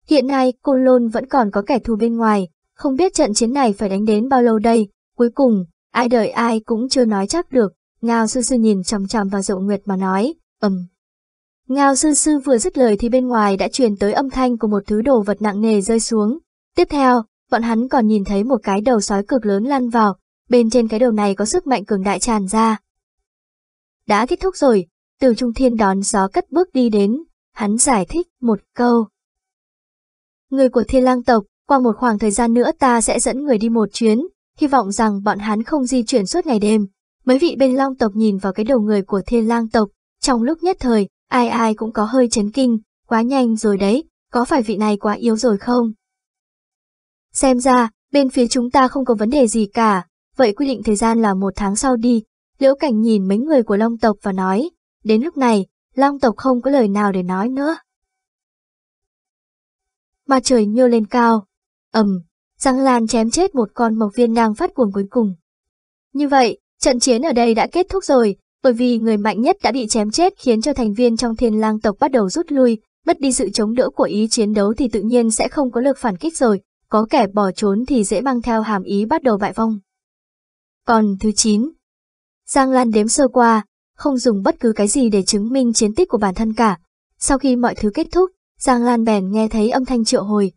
Hiện nay, Côn Lôn vẫn còn có kẻ thù bên ngoài, không biết trận chiến này phải đánh đến bao lâu đây, cuối cùng, ai đợi ai cũng chưa nói chắc được. Ngao sư sư nhìn chằm chằm vào Diệu Nguyệt mà nói, ầm. Um. Ngao sư sư vừa dứt lời thì bên ngoài đã truyền tới âm thanh của một thứ đồ vật nặng nề rơi xuống. Tiếp theo, bọn hắn còn nhìn thấy một cái đầu sói cực lớn lăn vào, bên trên cái đầu này có sức mạnh cường đại tràn ra. Đã kết thúc rồi, từ trung thiên đón gió cất bước đi đến, hắn giải thích một câu. Người của thiên lang tộc, qua một khoảng thời gian nữa ta sẽ dẫn người đi một chuyến, hy vọng rằng bọn hắn không di chuyển suốt ngày đêm. Mấy vị bên long tộc nhìn vào cái đầu người của thiên lang tộc, trong lúc nhất thời, Ai ai cũng có hơi chấn kinh, quá nhanh rồi đấy, có phải vị này quá yếu rồi không? Xem ra, bên phía chúng ta không có vấn đề gì cả, vậy quy định thời gian là một tháng sau đi. Liễu Cảnh nhìn mấy người của Long tộc và nói, đến lúc này, Long tộc không có lời nào để nói nữa. Mặt trời nhô lên cao, ầm, răng lan chém chết một con mộc viên đang phát cuồng cuối cùng. Như vậy, trận chiến ở đây đã kết thúc rồi, bởi vì người mạnh nhất đã bị chém chết khiến cho thành viên trong thiên lang tộc bắt đầu rút lui, mất đi sự chống đỡ của ý chiến đấu thì tự nhiên sẽ không có lực phản kích rồi, có kẻ bỏ trốn thì dễ mang theo hàm ý bắt đầu bại vong. Còn thứ 9 Giang Lan đếm sơ qua, không dùng bất cứ cái gì để chứng minh chiến tích của bản thân cả. Sau khi mọi thứ kết thúc, Giang Lan bèn nghe thấy âm thanh triệu hồi.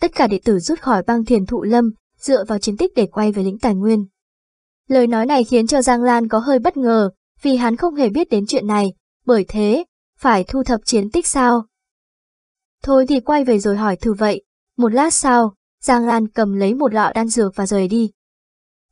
Tất cả đệ tử rút khỏi bang thiền thụ lâm, dựa vào chiến tích để quay về lĩnh tài nguyên. Lời nói này khiến cho Giang Lan có hơi bất ngờ, vì hắn không hề biết đến chuyện này, bởi thế, phải thu thập chiến tích sao? Thôi thì quay về rồi hỏi thử vậy, một lát sau, Giang Lan cầm lấy một lọ đan dược và rời đi.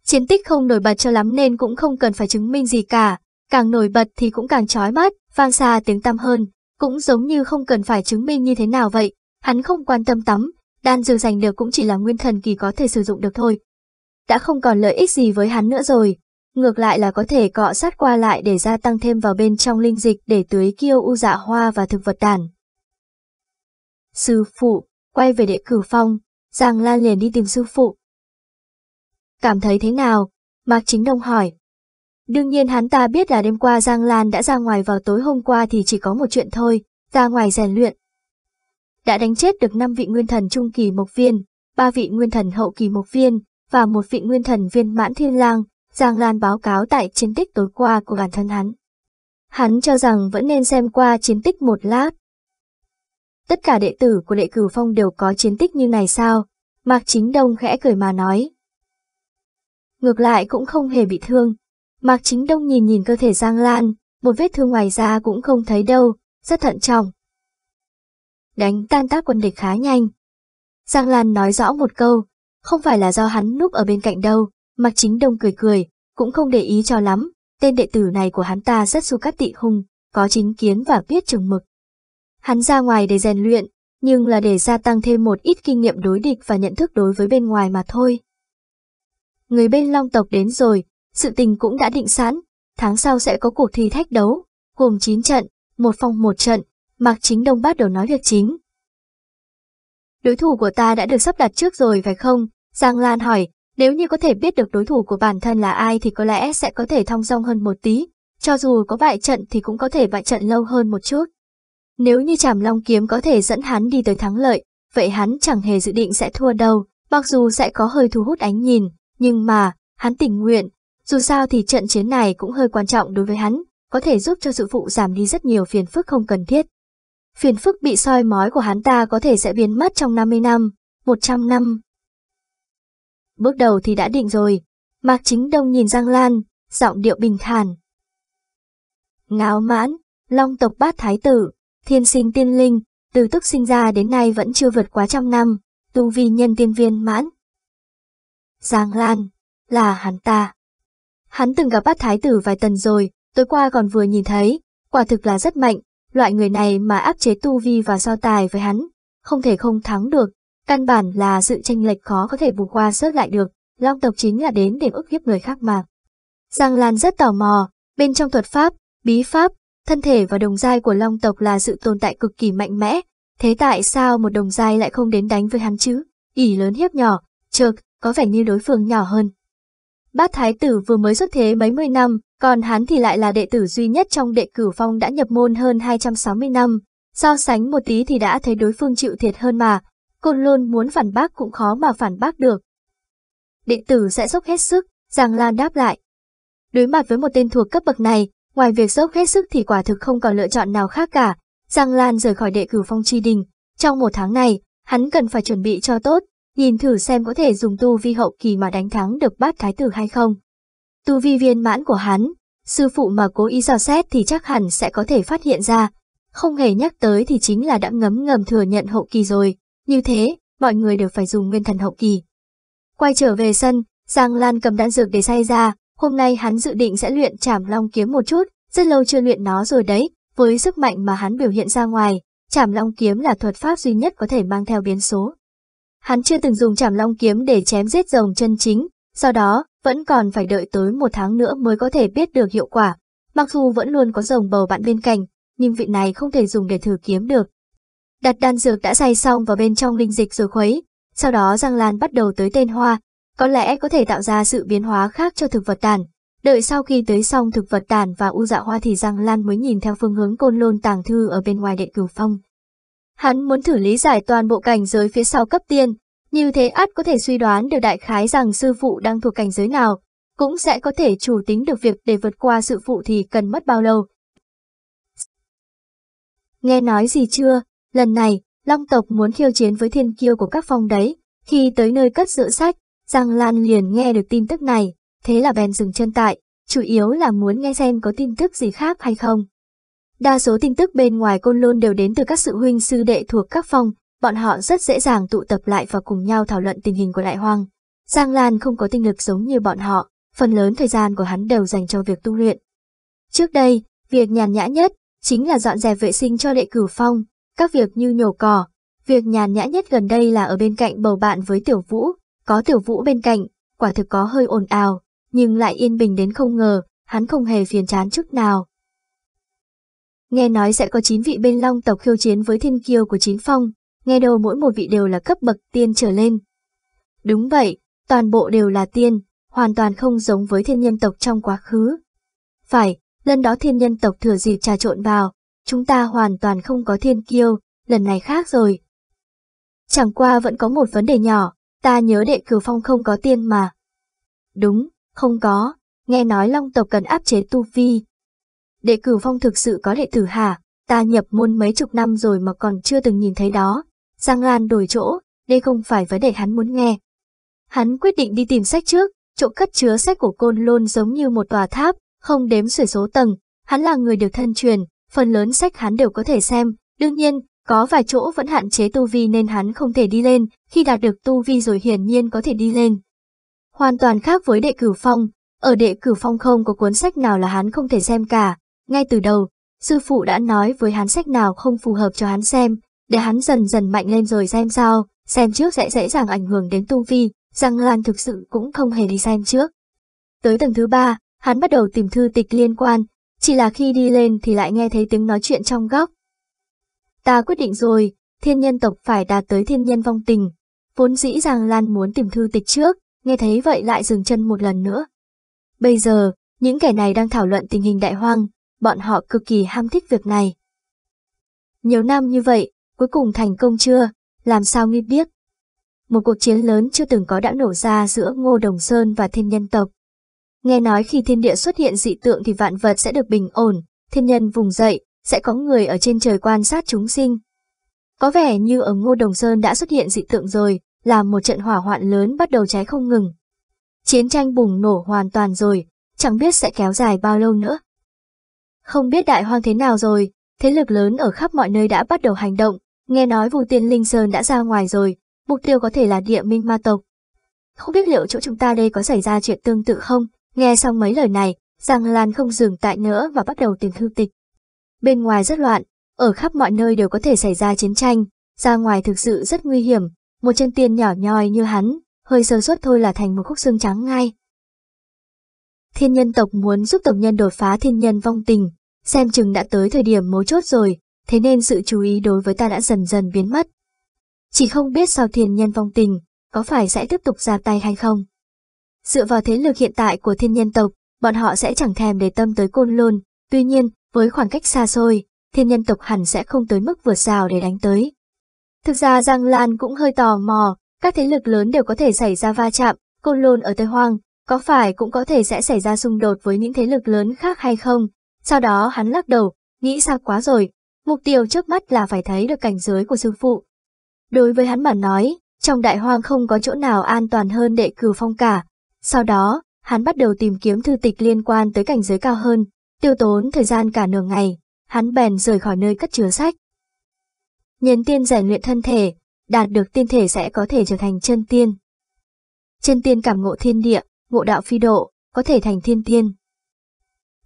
Chiến tích không nổi bật cho lắm nên cũng không cần phải chứng minh gì cả, càng nổi bật thì cũng càng chói mắt, vang xa tiếng tăm hơn, cũng giống như không cần phải chứng minh như thế nào vậy, hắn không quan tâm tắm, đan dược giành được cũng chỉ là nguyên thần kỳ có thể sử dụng được thôi đã không còn lợi ích gì với hắn nữa rồi. Ngược lại là có thể cọ sát qua lại để gia tăng thêm vào bên trong linh dịch để tưới kiêu u dạ hoa và thực vật đàn. Sư phụ, quay về đệ cửu phong, Giang Lan liền đi tìm sư phụ. Cảm thấy thế nào? Mạc Chính Đông hỏi. Đương nhiên hắn ta biết là đêm qua Giang Lan đã ra ngoài vào tối hôm qua thì chỉ có một chuyện thôi, ra ngoài rèn luyện. Đã đánh chết được 5 vị nguyên thần trung kỳ mộc viên, 3 vị nguyên thần hậu kỳ mộc viên, và một vị nguyên thần viên mãn thiên lang, Giang Lan báo cáo tại chiến tích tối qua của bản thân hắn. Hắn cho rằng vẫn nên xem qua chiến tích một lát. Tất cả đệ tử của đệ cửu phong đều có chiến tích như này sao? Mạc Chính Đông khẽ cười mà nói. Ngược lại cũng không hề bị thương. Mạc Chính Đông nhìn nhìn cơ thể Giang Lan, một vết thương ngoài da cũng không thấy đâu, rất thận trọng. Đánh tan tác quân địch khá nhanh. Giang Lan nói rõ một câu, không phải là do hắn núp ở bên cạnh đâu, Mặc Chính Đông cười cười, cũng không để ý cho lắm, tên đệ tử này của hắn ta rất su cát tị hung, có chính kiến và biết chừng mực. Hắn ra ngoài để rèn luyện, nhưng là để gia tăng thêm một ít kinh nghiệm đối địch và nhận thức đối với bên ngoài mà thôi. Người bên long tộc đến rồi, sự tình cũng đã định sẵn, tháng sau sẽ có cuộc thi thách đấu, gồm 9 trận, một phòng một trận, Mặc Chính Đông bắt đầu nói việc chính, Đối thủ của ta đã được sắp đặt trước rồi phải không? Giang Lan hỏi, nếu như có thể biết được đối thủ của bản thân là ai thì có lẽ sẽ có thể thong dong hơn một tí, cho dù có bại trận thì cũng có thể bại trận lâu hơn một chút. Nếu như chảm long kiếm có thể dẫn hắn đi tới thắng lợi, vậy hắn chẳng hề dự định sẽ thua đâu, mặc dù sẽ có hơi thu hút ánh nhìn, nhưng mà, hắn tình nguyện, dù sao thì trận chiến này cũng hơi quan trọng đối với hắn, có thể giúp cho sự phụ giảm đi rất nhiều phiền phức không cần thiết phiền phức bị soi mói của hắn ta có thể sẽ biến mất trong 50 năm, 100 năm. Bước đầu thì đã định rồi, Mạc Chính Đông nhìn Giang Lan, giọng điệu bình thản. Ngáo mãn, long tộc bát thái tử, thiên sinh tiên linh, từ tức sinh ra đến nay vẫn chưa vượt quá trăm năm, tu vi nhân tiên viên mãn. Giang Lan, là hắn ta. Hắn từng gặp bát thái tử vài tần rồi, tối qua còn vừa nhìn thấy, quả thực là rất mạnh, Loại người này mà áp chế tu vi và so tài với hắn, không thể không thắng được, căn bản là sự tranh lệch khó có thể bù qua rớt lại được, long tộc chính là đến để ức hiếp người khác mà. Giang Lan rất tò mò, bên trong thuật pháp, bí pháp, thân thể và đồng giai của long tộc là sự tồn tại cực kỳ mạnh mẽ, thế tại sao một đồng giai lại không đến đánh với hắn chứ, ỉ lớn hiếp nhỏ, chợt có vẻ như đối phương nhỏ hơn. Bát Thái Tử vừa mới xuất thế mấy mươi năm, còn hắn thì lại là đệ tử duy nhất trong đệ cửu phong đã nhập môn hơn 260 năm. So sánh một tí thì đã thấy đối phương chịu thiệt hơn mà, Côn luôn muốn phản bác cũng khó mà phản bác được. Đệ tử sẽ dốc hết sức, Giang Lan đáp lại. Đối mặt với một tên thuộc cấp bậc này, ngoài việc dốc hết sức thì quả thực không còn lựa chọn nào khác cả. Giang Lan rời khỏi đệ cửu phong tri đình. Trong một tháng này, hắn cần phải chuẩn bị cho tốt, nhìn thử xem có thể dùng tu vi hậu kỳ mà đánh thắng được bát thái tử hay không. Tu vi viên mãn của hắn, sư phụ mà cố ý dò xét thì chắc hẳn sẽ có thể phát hiện ra, không hề nhắc tới thì chính là đã ngấm ngầm thừa nhận hậu kỳ rồi, như thế, mọi người đều phải dùng nguyên thần hậu kỳ. Quay trở về sân, Giang Lan cầm đạn dược để say ra, hôm nay hắn dự định sẽ luyện chảm long kiếm một chút, rất lâu chưa luyện nó rồi đấy, với sức mạnh mà hắn biểu hiện ra ngoài, chảm long kiếm là thuật pháp duy nhất có thể mang theo biến số. Hắn chưa từng dùng chảm long kiếm để chém giết rồng chân chính, sau đó vẫn còn phải đợi tới một tháng nữa mới có thể biết được hiệu quả. Mặc dù vẫn luôn có rồng bầu bạn bên cạnh, nhưng vị này không thể dùng để thử kiếm được. Đặt đan dược đã xay xong vào bên trong linh dịch rồi khuấy, sau đó Giang Lan bắt đầu tới tên hoa, có lẽ có thể tạo ra sự biến hóa khác cho thực vật tàn. Đợi sau khi tới xong thực vật tàn và u dạ hoa thì Giang Lan mới nhìn theo phương hướng côn lôn tàng thư ở bên ngoài đệ cửu phong. Hắn muốn thử lý giải toàn bộ cảnh giới phía sau cấp tiên, như thế ắt có thể suy đoán được đại khái rằng sư phụ đang thuộc cảnh giới nào, cũng sẽ có thể chủ tính được việc để vượt qua sự phụ thì cần mất bao lâu. Nghe nói gì chưa, lần này, Long tộc muốn khiêu chiến với thiên kiêu của các phong đấy, khi tới nơi cất giữ sách, Giang Lan liền nghe được tin tức này, thế là bèn dừng chân tại, chủ yếu là muốn nghe xem có tin tức gì khác hay không. Đa số tin tức bên ngoài Côn Lôn đều đến từ các sự huynh sư đệ thuộc các phòng, bọn họ rất dễ dàng tụ tập lại và cùng nhau thảo luận tình hình của Đại Hoàng. Giang Lan không có tinh lực giống như bọn họ, phần lớn thời gian của hắn đều dành cho việc tu luyện. Trước đây, việc nhàn nhã nhất chính là dọn dẹp vệ sinh cho đệ cửu phong, các việc như nhổ cỏ. Việc nhàn nhã nhất gần đây là ở bên cạnh bầu bạn với Tiểu Vũ, có Tiểu Vũ bên cạnh, quả thực có hơi ồn ào, nhưng lại yên bình đến không ngờ, hắn không hề phiền chán chút nào, Nghe nói sẽ có 9 vị bên long tộc khiêu chiến với thiên kiêu của chín phong, nghe đầu mỗi một vị đều là cấp bậc tiên trở lên. Đúng vậy, toàn bộ đều là tiên, hoàn toàn không giống với thiên nhân tộc trong quá khứ. Phải, lần đó thiên nhân tộc thừa dịp trà trộn vào, chúng ta hoàn toàn không có thiên kiêu, lần này khác rồi. Chẳng qua vẫn có một vấn đề nhỏ, ta nhớ đệ cửu phong không có tiên mà. Đúng, không có, nghe nói long tộc cần áp chế tu vi, Đệ cửu phong thực sự có đệ tử hả? Ta nhập môn mấy chục năm rồi mà còn chưa từng nhìn thấy đó. Giang Lan đổi chỗ, đây không phải vấn đề hắn muốn nghe. Hắn quyết định đi tìm sách trước, chỗ cất chứa sách của côn lôn giống như một tòa tháp, không đếm xuể số tầng. Hắn là người được thân truyền, phần lớn sách hắn đều có thể xem. Đương nhiên, có vài chỗ vẫn hạn chế tu vi nên hắn không thể đi lên, khi đạt được tu vi rồi hiển nhiên có thể đi lên. Hoàn toàn khác với đệ cửu phong, ở đệ cửu phong không có cuốn sách nào là hắn không thể xem cả, ngay từ đầu, sư phụ đã nói với hắn sách nào không phù hợp cho hắn xem, để hắn dần dần mạnh lên rồi xem sao, xem trước sẽ dễ dàng ảnh hưởng đến tu vi, rằng Lan thực sự cũng không hề đi xem trước. Tới tầng thứ ba, hắn bắt đầu tìm thư tịch liên quan, chỉ là khi đi lên thì lại nghe thấy tiếng nói chuyện trong góc. Ta quyết định rồi, thiên nhân tộc phải đạt tới thiên nhân vong tình. Vốn dĩ rằng Lan muốn tìm thư tịch trước, nghe thấy vậy lại dừng chân một lần nữa. Bây giờ, những kẻ này đang thảo luận tình hình đại hoang, bọn họ cực kỳ ham thích việc này. Nhiều năm như vậy, cuối cùng thành công chưa, làm sao nghi biết. Một cuộc chiến lớn chưa từng có đã nổ ra giữa Ngô Đồng Sơn và thiên nhân tộc. Nghe nói khi thiên địa xuất hiện dị tượng thì vạn vật sẽ được bình ổn, thiên nhân vùng dậy, sẽ có người ở trên trời quan sát chúng sinh. Có vẻ như ở Ngô Đồng Sơn đã xuất hiện dị tượng rồi, làm một trận hỏa hoạn lớn bắt đầu cháy không ngừng. Chiến tranh bùng nổ hoàn toàn rồi, chẳng biết sẽ kéo dài bao lâu nữa. Không biết đại hoang thế nào rồi, thế lực lớn ở khắp mọi nơi đã bắt đầu hành động, nghe nói vụ tiên Linh Sơn đã ra ngoài rồi, mục tiêu có thể là địa minh ma tộc. Không biết liệu chỗ chúng ta đây có xảy ra chuyện tương tự không? Nghe xong mấy lời này, Giang Lan không dừng tại nữa và bắt đầu tìm thư tịch. Bên ngoài rất loạn, ở khắp mọi nơi đều có thể xảy ra chiến tranh, ra ngoài thực sự rất nguy hiểm, một chân tiên nhỏ nhoi như hắn, hơi sơ suất thôi là thành một khúc xương trắng ngay. Thiên nhân tộc muốn giúp tộc nhân đột phá thiên nhân vong tình, xem chừng đã tới thời điểm mấu chốt rồi, thế nên sự chú ý đối với ta đã dần dần biến mất. Chỉ không biết sao thiên nhân vong tình, có phải sẽ tiếp tục ra tay hay không? Dựa vào thế lực hiện tại của thiên nhân tộc, bọn họ sẽ chẳng thèm để tâm tới côn lôn, tuy nhiên, với khoảng cách xa xôi, thiên nhân tộc hẳn sẽ không tới mức vượt rào để đánh tới. Thực ra Giang Lan cũng hơi tò mò, các thế lực lớn đều có thể xảy ra va chạm, côn lôn ở Tây Hoang, có phải cũng có thể sẽ xảy ra xung đột với những thế lực lớn khác hay không, sau đó hắn lắc đầu, nghĩ xa quá rồi, mục tiêu trước mắt là phải thấy được cảnh giới của sư phụ. Đối với hắn mà nói, trong đại hoang không có chỗ nào an toàn hơn đệ cửu phong cả. Sau đó, hắn bắt đầu tìm kiếm thư tịch liên quan tới cảnh giới cao hơn, tiêu tốn thời gian cả nửa ngày, hắn bèn rời khỏi nơi cất chứa sách. Nhân tiên rèn luyện thân thể, đạt được tiên thể sẽ có thể trở thành chân tiên. Chân tiên cảm ngộ thiên địa, ngộ đạo phi độ, có thể thành thiên tiên.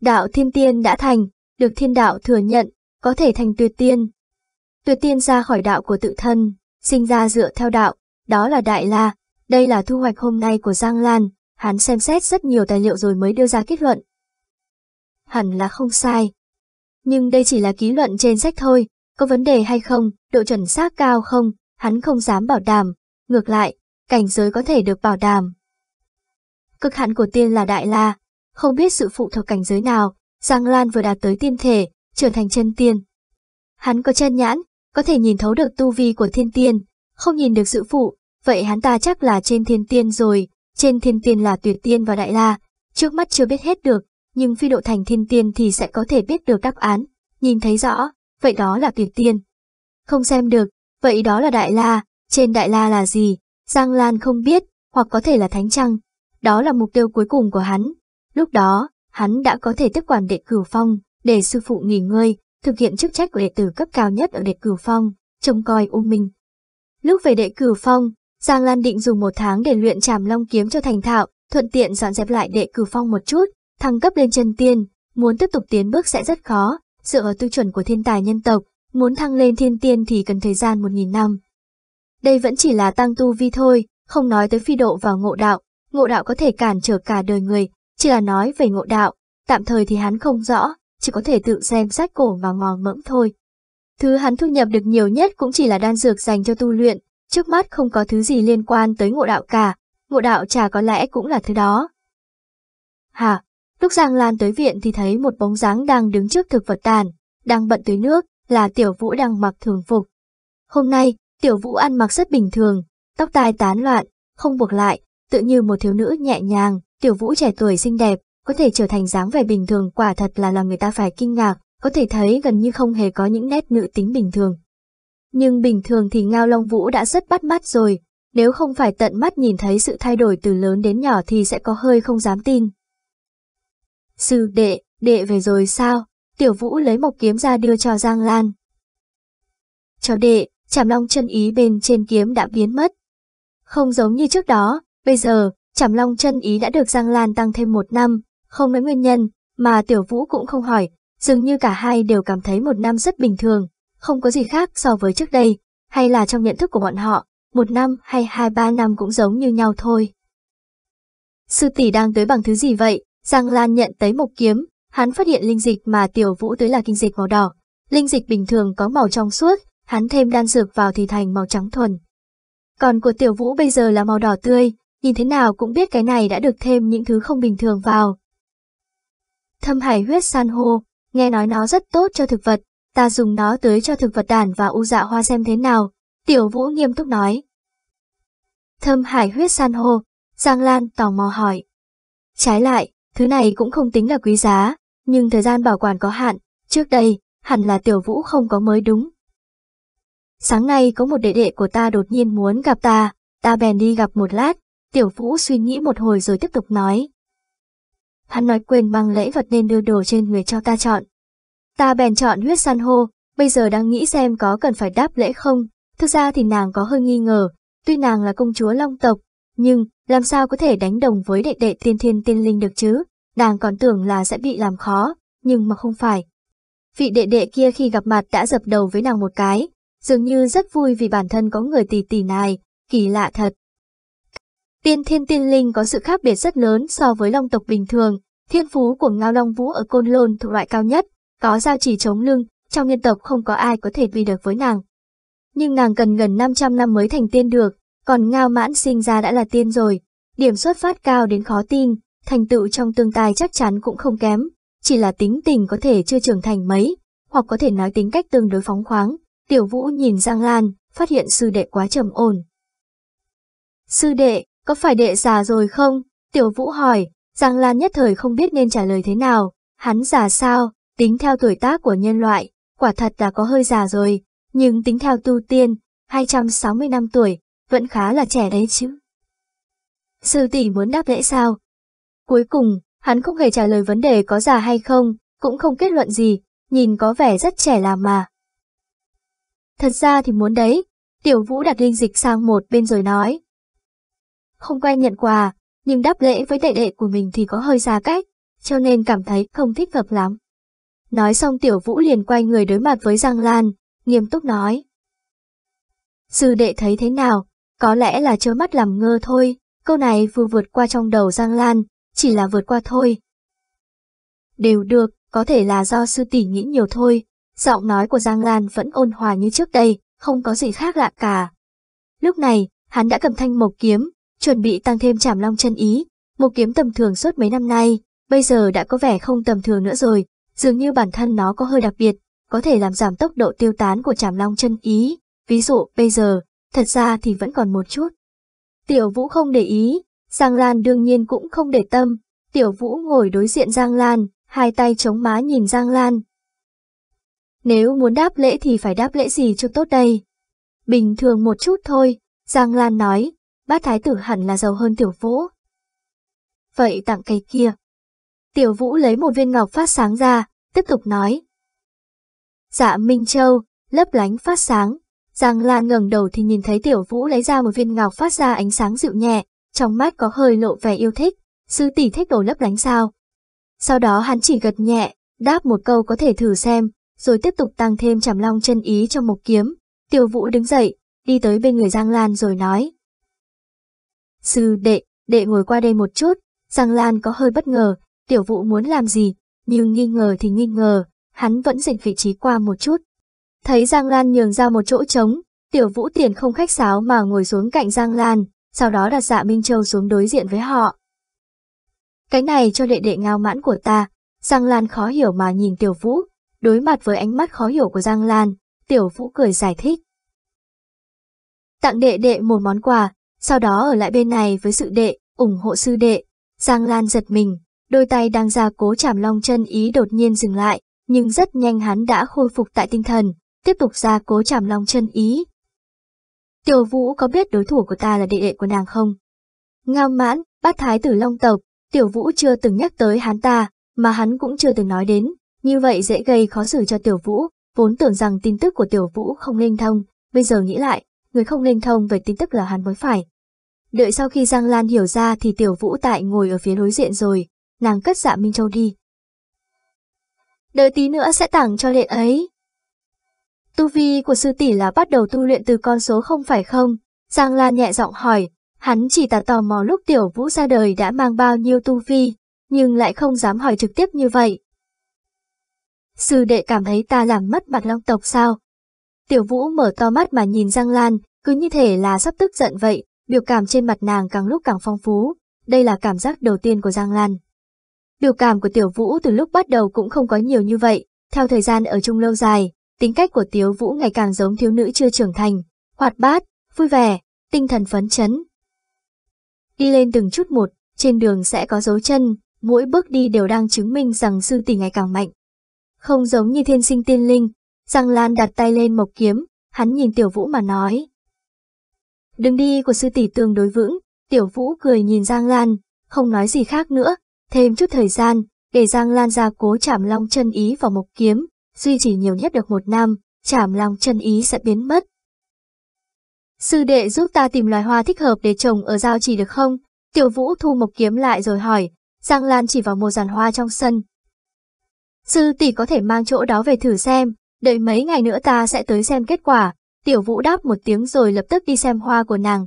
Đạo thiên tiên đã thành, được thiên đạo thừa nhận, có thể thành tuyệt tiên. Tuyệt tiên ra khỏi đạo của tự thân, sinh ra dựa theo đạo, đó là Đại La, đây là thu hoạch hôm nay của Giang Lan, hắn xem xét rất nhiều tài liệu rồi mới đưa ra kết luận. Hẳn là không sai. Nhưng đây chỉ là ký luận trên sách thôi, có vấn đề hay không, độ chuẩn xác cao không, hắn không dám bảo đảm, ngược lại, cảnh giới có thể được bảo đảm. Cực hạn của tiên là Đại La, không biết sự phụ thuộc cảnh giới nào, Giang Lan vừa đạt tới tiên thể, trở thành chân tiên. Hắn có chân nhãn, có thể nhìn thấu được tu vi của thiên tiên, không nhìn được sự phụ, vậy hắn ta chắc là trên thiên tiên rồi, trên thiên tiên là tuyệt tiên và đại la, trước mắt chưa biết hết được, nhưng phi độ thành thiên tiên thì sẽ có thể biết được đáp án, nhìn thấy rõ, vậy đó là tuyệt tiên. Không xem được, vậy đó là đại la, trên đại la là gì, Giang Lan không biết, hoặc có thể là thánh trăng, đó là mục tiêu cuối cùng của hắn, Lúc đó, hắn đã có thể tiếp quản đệ cửu phong, để sư phụ nghỉ ngơi, thực hiện chức trách của đệ tử cấp cao nhất ở đệ cửu phong, trông coi U Minh. Lúc về đệ cửu phong, Giang Lan định dùng một tháng để luyện tràm long kiếm cho thành thạo, thuận tiện dọn dẹp lại đệ cửu phong một chút, thăng cấp lên chân tiên, muốn tiếp tục tiến bước sẽ rất khó, dựa ở tư chuẩn của thiên tài nhân tộc, muốn thăng lên thiên tiên thì cần thời gian một nghìn năm. Đây vẫn chỉ là tăng tu vi thôi, không nói tới phi độ và ngộ đạo, ngộ đạo có thể cản trở cả đời người, chỉ là nói về ngộ đạo, tạm thời thì hắn không rõ, chỉ có thể tự xem sách cổ và mò mẫm thôi. Thứ hắn thu nhập được nhiều nhất cũng chỉ là đan dược dành cho tu luyện, trước mắt không có thứ gì liên quan tới ngộ đạo cả, ngộ đạo chả có lẽ cũng là thứ đó. Hả, lúc Giang Lan tới viện thì thấy một bóng dáng đang đứng trước thực vật tàn, đang bận tưới nước, là tiểu vũ đang mặc thường phục. Hôm nay, tiểu vũ ăn mặc rất bình thường, tóc tai tán loạn, không buộc lại, tự như một thiếu nữ nhẹ nhàng, Tiểu Vũ trẻ tuổi xinh đẹp, có thể trở thành dáng vẻ bình thường quả thật là làm người ta phải kinh ngạc, có thể thấy gần như không hề có những nét nữ tính bình thường. Nhưng bình thường thì Ngao Long Vũ đã rất bắt mắt rồi, nếu không phải tận mắt nhìn thấy sự thay đổi từ lớn đến nhỏ thì sẽ có hơi không dám tin. Sư đệ, đệ về rồi sao? Tiểu Vũ lấy một kiếm ra đưa cho Giang Lan. Cho đệ, chảm long chân ý bên trên kiếm đã biến mất. Không giống như trước đó, bây giờ, Chảm long chân ý đã được Giang Lan tăng thêm một năm, không nói nguyên nhân, mà Tiểu Vũ cũng không hỏi, dường như cả hai đều cảm thấy một năm rất bình thường, không có gì khác so với trước đây, hay là trong nhận thức của bọn họ, một năm hay hai ba năm cũng giống như nhau thôi. Sư tỷ đang tới bằng thứ gì vậy? Giang Lan nhận tới một kiếm, hắn phát hiện linh dịch mà Tiểu Vũ tới là kinh dịch màu đỏ. Linh dịch bình thường có màu trong suốt, hắn thêm đan dược vào thì thành màu trắng thuần. Còn của Tiểu Vũ bây giờ là màu đỏ tươi, nhìn thế nào cũng biết cái này đã được thêm những thứ không bình thường vào. Thâm hải huyết san hô, nghe nói nó rất tốt cho thực vật, ta dùng nó tới cho thực vật đàn và u dạ hoa xem thế nào, tiểu vũ nghiêm túc nói. Thâm hải huyết san hô, Giang Lan tò mò hỏi. Trái lại, thứ này cũng không tính là quý giá, nhưng thời gian bảo quản có hạn, trước đây, hẳn là tiểu vũ không có mới đúng. Sáng nay có một đệ đệ của ta đột nhiên muốn gặp ta, ta bèn đi gặp một lát, Tiểu Vũ suy nghĩ một hồi rồi tiếp tục nói. Hắn nói quên mang lễ vật nên đưa đồ trên người cho ta chọn. Ta bèn chọn huyết san hô, bây giờ đang nghĩ xem có cần phải đáp lễ không. Thực ra thì nàng có hơi nghi ngờ, tuy nàng là công chúa long tộc, nhưng làm sao có thể đánh đồng với đệ đệ tiên thiên tiên linh được chứ? Nàng còn tưởng là sẽ bị làm khó, nhưng mà không phải. Vị đệ đệ kia khi gặp mặt đã dập đầu với nàng một cái, dường như rất vui vì bản thân có người tỷ tỷ này, kỳ lạ thật. Tiên thiên tiên linh có sự khác biệt rất lớn so với long tộc bình thường. Thiên phú của Ngao Long Vũ ở Côn Lôn thuộc loại cao nhất, có giao chỉ chống lưng, trong nhân tộc không có ai có thể vi được với nàng. Nhưng nàng cần gần 500 năm mới thành tiên được, còn Ngao Mãn sinh ra đã là tiên rồi. Điểm xuất phát cao đến khó tin, thành tựu trong tương tài chắc chắn cũng không kém, chỉ là tính tình có thể chưa trưởng thành mấy, hoặc có thể nói tính cách tương đối phóng khoáng. Tiểu Vũ nhìn Giang Lan, phát hiện sư đệ quá trầm ổn. Sư đệ, có phải đệ già rồi không? Tiểu Vũ hỏi, Giang Lan nhất thời không biết nên trả lời thế nào, hắn già sao, tính theo tuổi tác của nhân loại, quả thật là có hơi già rồi, nhưng tính theo tu tiên, 260 năm tuổi, vẫn khá là trẻ đấy chứ. Sư tỷ muốn đáp lễ sao? Cuối cùng, hắn không hề trả lời vấn đề có già hay không, cũng không kết luận gì, nhìn có vẻ rất trẻ làm mà. Thật ra thì muốn đấy, tiểu vũ đặt linh dịch sang một bên rồi nói, không quen nhận quà, nhưng đáp lễ với đệ đệ của mình thì có hơi xa cách, cho nên cảm thấy không thích hợp lắm. Nói xong tiểu vũ liền quay người đối mặt với Giang Lan, nghiêm túc nói. Sư đệ thấy thế nào, có lẽ là chớ mắt làm ngơ thôi, câu này vừa vượt qua trong đầu Giang Lan, chỉ là vượt qua thôi. Đều được, có thể là do sư tỷ nghĩ nhiều thôi, giọng nói của Giang Lan vẫn ôn hòa như trước đây, không có gì khác lạ cả. Lúc này, hắn đã cầm thanh mộc kiếm, chuẩn bị tăng thêm trảm long chân ý, một kiếm tầm thường suốt mấy năm nay, bây giờ đã có vẻ không tầm thường nữa rồi, dường như bản thân nó có hơi đặc biệt, có thể làm giảm tốc độ tiêu tán của trảm long chân ý, ví dụ bây giờ, thật ra thì vẫn còn một chút. Tiểu Vũ không để ý, Giang Lan đương nhiên cũng không để tâm, Tiểu Vũ ngồi đối diện Giang Lan, hai tay chống má nhìn Giang Lan. Nếu muốn đáp lễ thì phải đáp lễ gì cho tốt đây? Bình thường một chút thôi, Giang Lan nói, bát thái tử hẳn là giàu hơn tiểu vũ. Vậy tặng cây kia. Tiểu vũ lấy một viên ngọc phát sáng ra, tiếp tục nói. Dạ Minh Châu, lấp lánh phát sáng. Giang Lan ngẩng đầu thì nhìn thấy tiểu vũ lấy ra một viên ngọc phát ra ánh sáng dịu nhẹ, trong mắt có hơi lộ vẻ yêu thích, sư tỷ thích đồ lấp lánh sao. Sau đó hắn chỉ gật nhẹ, đáp một câu có thể thử xem, rồi tiếp tục tăng thêm chảm long chân ý cho một kiếm. Tiểu vũ đứng dậy, đi tới bên người Giang Lan rồi nói. Sư đệ, đệ ngồi qua đây một chút, Giang Lan có hơi bất ngờ, tiểu vụ muốn làm gì, nhưng nghi ngờ thì nghi ngờ, hắn vẫn dịch vị trí qua một chút. Thấy Giang Lan nhường ra một chỗ trống, tiểu vũ tiền không khách sáo mà ngồi xuống cạnh Giang Lan, sau đó đặt dạ Minh Châu xuống đối diện với họ. Cái này cho đệ đệ ngao mãn của ta, Giang Lan khó hiểu mà nhìn tiểu vũ, đối mặt với ánh mắt khó hiểu của Giang Lan, tiểu vũ cười giải thích. Tặng đệ đệ một món quà, sau đó ở lại bên này với sự đệ, ủng hộ sư đệ. Giang Lan giật mình, đôi tay đang ra cố chạm long chân ý đột nhiên dừng lại, nhưng rất nhanh hắn đã khôi phục tại tinh thần, tiếp tục ra cố chạm long chân ý. Tiểu Vũ có biết đối thủ của ta là đệ đệ của nàng không? Ngao mãn, bát thái tử long tộc, Tiểu Vũ chưa từng nhắc tới hắn ta, mà hắn cũng chưa từng nói đến, như vậy dễ gây khó xử cho Tiểu Vũ, vốn tưởng rằng tin tức của Tiểu Vũ không linh thông, bây giờ nghĩ lại, người không linh thông về tin tức là hắn mới phải. Đợi sau khi Giang Lan hiểu ra thì Tiểu Vũ Tại ngồi ở phía đối diện rồi, nàng cất dạ Minh Châu đi. Đợi tí nữa sẽ tặng cho lệ ấy. Tu vi của sư tỷ là bắt đầu tu luyện từ con số không phải không? Giang Lan nhẹ giọng hỏi, hắn chỉ tà tò mò lúc Tiểu Vũ ra đời đã mang bao nhiêu tu vi, nhưng lại không dám hỏi trực tiếp như vậy. Sư đệ cảm thấy ta làm mất mặt long tộc sao? Tiểu Vũ mở to mắt mà nhìn Giang Lan, cứ như thể là sắp tức giận vậy, biểu cảm trên mặt nàng càng lúc càng phong phú, đây là cảm giác đầu tiên của Giang Lan. Biểu cảm của Tiểu Vũ từ lúc bắt đầu cũng không có nhiều như vậy, theo thời gian ở chung lâu dài, tính cách của Tiểu Vũ ngày càng giống thiếu nữ chưa trưởng thành, hoạt bát, vui vẻ, tinh thần phấn chấn. Đi lên từng chút một, trên đường sẽ có dấu chân, mỗi bước đi đều đang chứng minh rằng sư tỷ ngày càng mạnh. Không giống như thiên sinh tiên linh, Giang Lan đặt tay lên mộc kiếm, hắn nhìn Tiểu Vũ mà nói. Đứng đi của sư tỷ tương đối vững, tiểu vũ cười nhìn Giang Lan, không nói gì khác nữa, thêm chút thời gian, để Giang Lan ra cố chảm long chân ý vào mộc kiếm, duy chỉ nhiều nhất được một năm, chảm long chân ý sẽ biến mất. Sư đệ giúp ta tìm loài hoa thích hợp để trồng ở giao chỉ được không? Tiểu vũ thu mộc kiếm lại rồi hỏi, Giang Lan chỉ vào một giàn hoa trong sân. Sư tỷ có thể mang chỗ đó về thử xem, đợi mấy ngày nữa ta sẽ tới xem kết quả, Tiểu Vũ đáp một tiếng rồi lập tức đi xem hoa của nàng.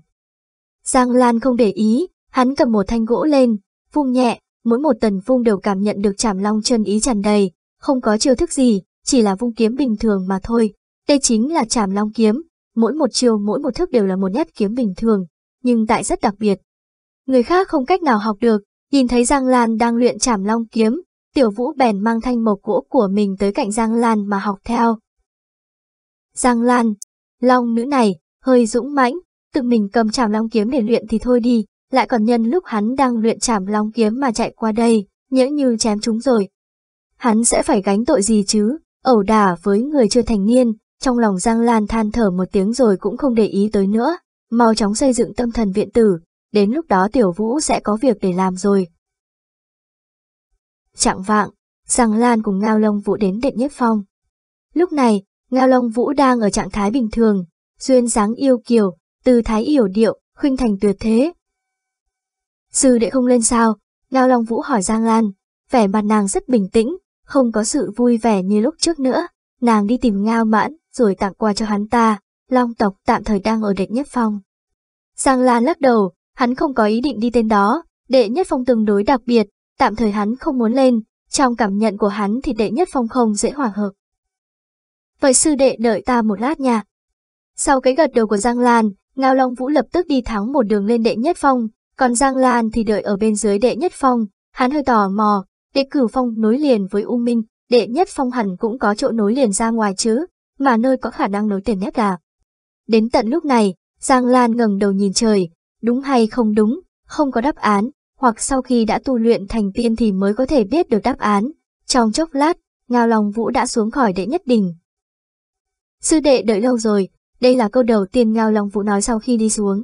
Giang Lan không để ý, hắn cầm một thanh gỗ lên, vung nhẹ, mỗi một tần vung đều cảm nhận được chảm long chân ý tràn đầy, không có chiêu thức gì, chỉ là vung kiếm bình thường mà thôi. Đây chính là chảm long kiếm, mỗi một chiêu mỗi một thức đều là một nhát kiếm bình thường, nhưng tại rất đặc biệt. Người khác không cách nào học được, nhìn thấy Giang Lan đang luyện chảm long kiếm, tiểu vũ bèn mang thanh mộc gỗ của mình tới cạnh Giang Lan mà học theo. Giang Lan, Long nữ này, hơi dũng mãnh, tự mình cầm chảm long kiếm để luyện thì thôi đi, lại còn nhân lúc hắn đang luyện chảm long kiếm mà chạy qua đây, nhỡ như chém chúng rồi. Hắn sẽ phải gánh tội gì chứ, ẩu đả với người chưa thành niên, trong lòng Giang Lan than thở một tiếng rồi cũng không để ý tới nữa, mau chóng xây dựng tâm thần viện tử, đến lúc đó tiểu vũ sẽ có việc để làm rồi. Trạng vạng, Giang Lan cùng Ngao Long Vũ đến định nhất phong. Lúc này, Ngao Long Vũ đang ở trạng thái bình thường, duyên dáng yêu kiều, từ thái yểu điệu, khuynh thành tuyệt thế. Sư đệ không lên sao? Ngao Long Vũ hỏi Giang Lan, vẻ mặt nàng rất bình tĩnh, không có sự vui vẻ như lúc trước nữa. Nàng đi tìm Ngao Mãn, rồi tặng quà cho hắn ta, Long tộc tạm thời đang ở đệ nhất phong. Giang Lan lắc đầu, hắn không có ý định đi tên đó, đệ nhất phong tương đối đặc biệt, tạm thời hắn không muốn lên, trong cảm nhận của hắn thì đệ nhất phong không dễ hòa hợp vậy sư đệ đợi ta một lát nha. Sau cái gật đầu của Giang Lan, Ngao Long Vũ lập tức đi thắng một đường lên đệ nhất phong, còn Giang Lan thì đợi ở bên dưới đệ nhất phong, hắn hơi tò mò, đệ cửu phong nối liền với U Minh, đệ nhất phong hẳn cũng có chỗ nối liền ra ngoài chứ, mà nơi có khả năng nối tiền nét là. Đến tận lúc này, Giang Lan ngẩng đầu nhìn trời, đúng hay không đúng, không có đáp án, hoặc sau khi đã tu luyện thành tiên thì mới có thể biết được đáp án. Trong chốc lát, Ngao Long Vũ đã xuống khỏi đệ nhất đỉnh, Sư đệ đợi lâu rồi, đây là câu đầu tiên Ngao Long Vũ nói sau khi đi xuống.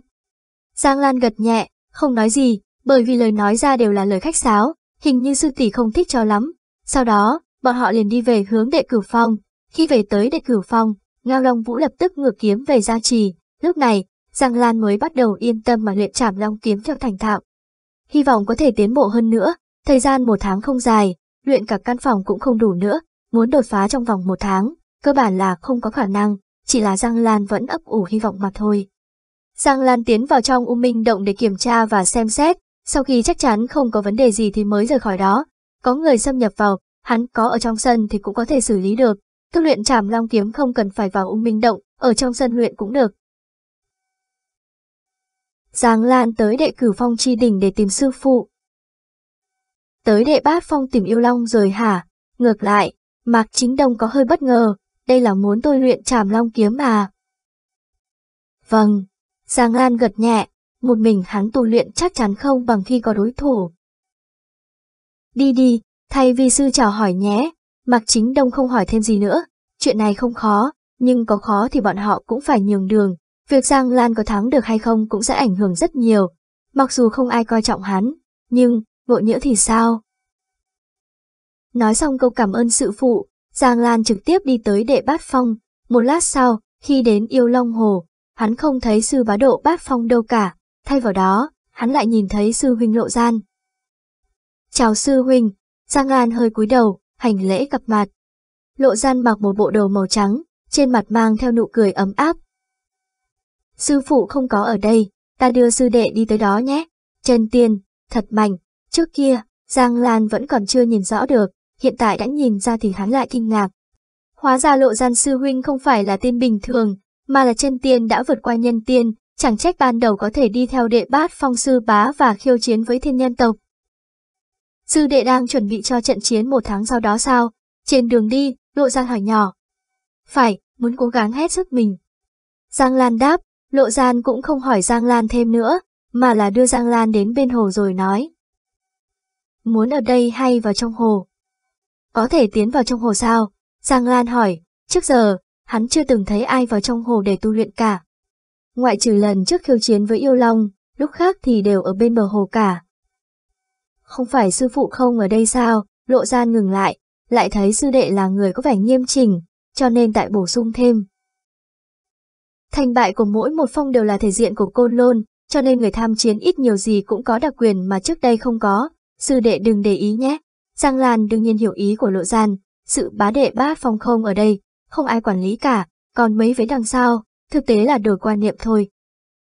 Giang Lan gật nhẹ, không nói gì, bởi vì lời nói ra đều là lời khách sáo, hình như sư tỷ không thích cho lắm. Sau đó, bọn họ liền đi về hướng đệ cửu phong. Khi về tới đệ cửu phong, Ngao Long Vũ lập tức ngược kiếm về gia trì. Lúc này, Giang Lan mới bắt đầu yên tâm mà luyện trảm long kiếm theo thành thạo. Hy vọng có thể tiến bộ hơn nữa, thời gian một tháng không dài, luyện cả căn phòng cũng không đủ nữa, muốn đột phá trong vòng một tháng, cơ bản là không có khả năng, chỉ là Giang Lan vẫn ấp ủ hy vọng mà thôi. Giang Lan tiến vào trong U Minh Động để kiểm tra và xem xét, sau khi chắc chắn không có vấn đề gì thì mới rời khỏi đó. Có người xâm nhập vào, hắn có ở trong sân thì cũng có thể xử lý được, tu luyện trảm long kiếm không cần phải vào U Minh Động, ở trong sân luyện cũng được. Giang Lan tới đệ cử phong chi đỉnh để tìm sư phụ. Tới đệ bát phong tìm yêu long rồi hả? Ngược lại, Mạc Chính Đông có hơi bất ngờ, đây là muốn tôi luyện trảm long kiếm mà. Vâng, Giang Lan gật nhẹ, một mình hắn tu luyện chắc chắn không bằng khi có đối thủ. Đi đi, thay vi sư chào hỏi nhé, Mạc Chính Đông không hỏi thêm gì nữa, chuyện này không khó, nhưng có khó thì bọn họ cũng phải nhường đường, việc Giang Lan có thắng được hay không cũng sẽ ảnh hưởng rất nhiều, mặc dù không ai coi trọng hắn, nhưng, ngộ nhỡ thì sao? Nói xong câu cảm ơn sự phụ, Giang Lan trực tiếp đi tới đệ bát phong, một lát sau, khi đến yêu long hồ, hắn không thấy sư bá độ bát phong đâu cả, thay vào đó, hắn lại nhìn thấy sư huynh lộ gian. Chào sư huynh, Giang Lan hơi cúi đầu, hành lễ gặp mặt. Lộ gian mặc một bộ đồ màu trắng, trên mặt mang theo nụ cười ấm áp. Sư phụ không có ở đây, ta đưa sư đệ đi tới đó nhé. Chân tiên, thật mạnh, trước kia, Giang Lan vẫn còn chưa nhìn rõ được, hiện tại đã nhìn ra thì hắn lại kinh ngạc. Hóa ra lộ gian sư huynh không phải là tiên bình thường, mà là chân tiên đã vượt qua nhân tiên, chẳng trách ban đầu có thể đi theo đệ bát phong sư bá và khiêu chiến với thiên nhân tộc. Sư đệ đang chuẩn bị cho trận chiến một tháng sau đó sao? Trên đường đi, lộ gian hỏi nhỏ. Phải, muốn cố gắng hết sức mình. Giang Lan đáp, lộ gian cũng không hỏi Giang Lan thêm nữa, mà là đưa Giang Lan đến bên hồ rồi nói. Muốn ở đây hay vào trong hồ? Có thể tiến vào trong hồ sao? Giang Lan hỏi, trước giờ, hắn chưa từng thấy ai vào trong hồ để tu luyện cả. Ngoại trừ lần trước khiêu chiến với yêu long, lúc khác thì đều ở bên bờ hồ cả. Không phải sư phụ không ở đây sao? Lộ gian ngừng lại, lại thấy sư đệ là người có vẻ nghiêm chỉnh, cho nên tại bổ sung thêm. Thành bại của mỗi một phong đều là thể diện của côn lôn, cho nên người tham chiến ít nhiều gì cũng có đặc quyền mà trước đây không có, sư đệ đừng để ý nhé. Giang Lan đương nhiên hiểu ý của Lộ Gian, sự bá đệ bá phong không ở đây, không ai quản lý cả, còn mấy vế đằng sau, thực tế là đổi quan niệm thôi.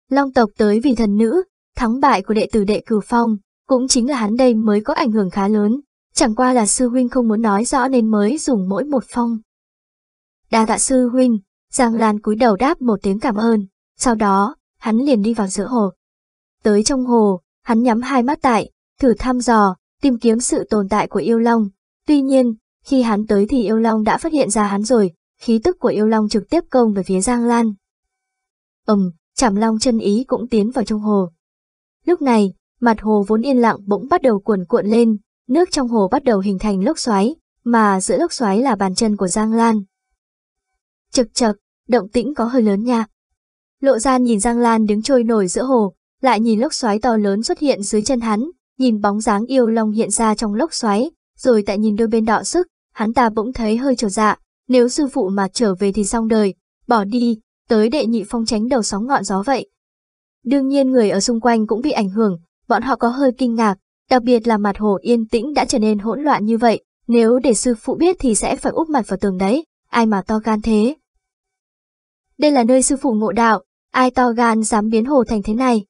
Long tộc tới vì thần nữ, thắng bại của đệ tử đệ cửu phong, cũng chính là hắn đây mới có ảnh hưởng khá lớn, chẳng qua là sư huynh không muốn nói rõ nên mới dùng mỗi một phong. Đa tạ sư huynh, Giang Lan cúi đầu đáp một tiếng cảm ơn, sau đó, hắn liền đi vào giữa hồ. Tới trong hồ, hắn nhắm hai mắt tại, thử thăm dò, tìm kiếm sự tồn tại của yêu long. Tuy nhiên, khi hắn tới thì yêu long đã phát hiện ra hắn rồi, khí tức của yêu long trực tiếp công về phía Giang Lan. Ừm, um, chảm long chân ý cũng tiến vào trong hồ. Lúc này, mặt hồ vốn yên lặng bỗng bắt đầu cuồn cuộn lên, nước trong hồ bắt đầu hình thành lốc xoáy, mà giữa lốc xoáy là bàn chân của Giang Lan. Chực chực, động tĩnh có hơi lớn nha. Lộ Gian nhìn Giang Lan đứng trôi nổi giữa hồ, lại nhìn lốc xoáy to lớn xuất hiện dưới chân hắn, nhìn bóng dáng yêu long hiện ra trong lốc xoáy, rồi tại nhìn đôi bên đọ sức, hắn ta bỗng thấy hơi trở dạ, nếu sư phụ mà trở về thì xong đời, bỏ đi, tới đệ nhị phong tránh đầu sóng ngọn gió vậy. Đương nhiên người ở xung quanh cũng bị ảnh hưởng, bọn họ có hơi kinh ngạc, đặc biệt là mặt hồ yên tĩnh đã trở nên hỗn loạn như vậy, nếu để sư phụ biết thì sẽ phải úp mặt vào tường đấy, ai mà to gan thế. Đây là nơi sư phụ ngộ đạo, ai to gan dám biến hồ thành thế này.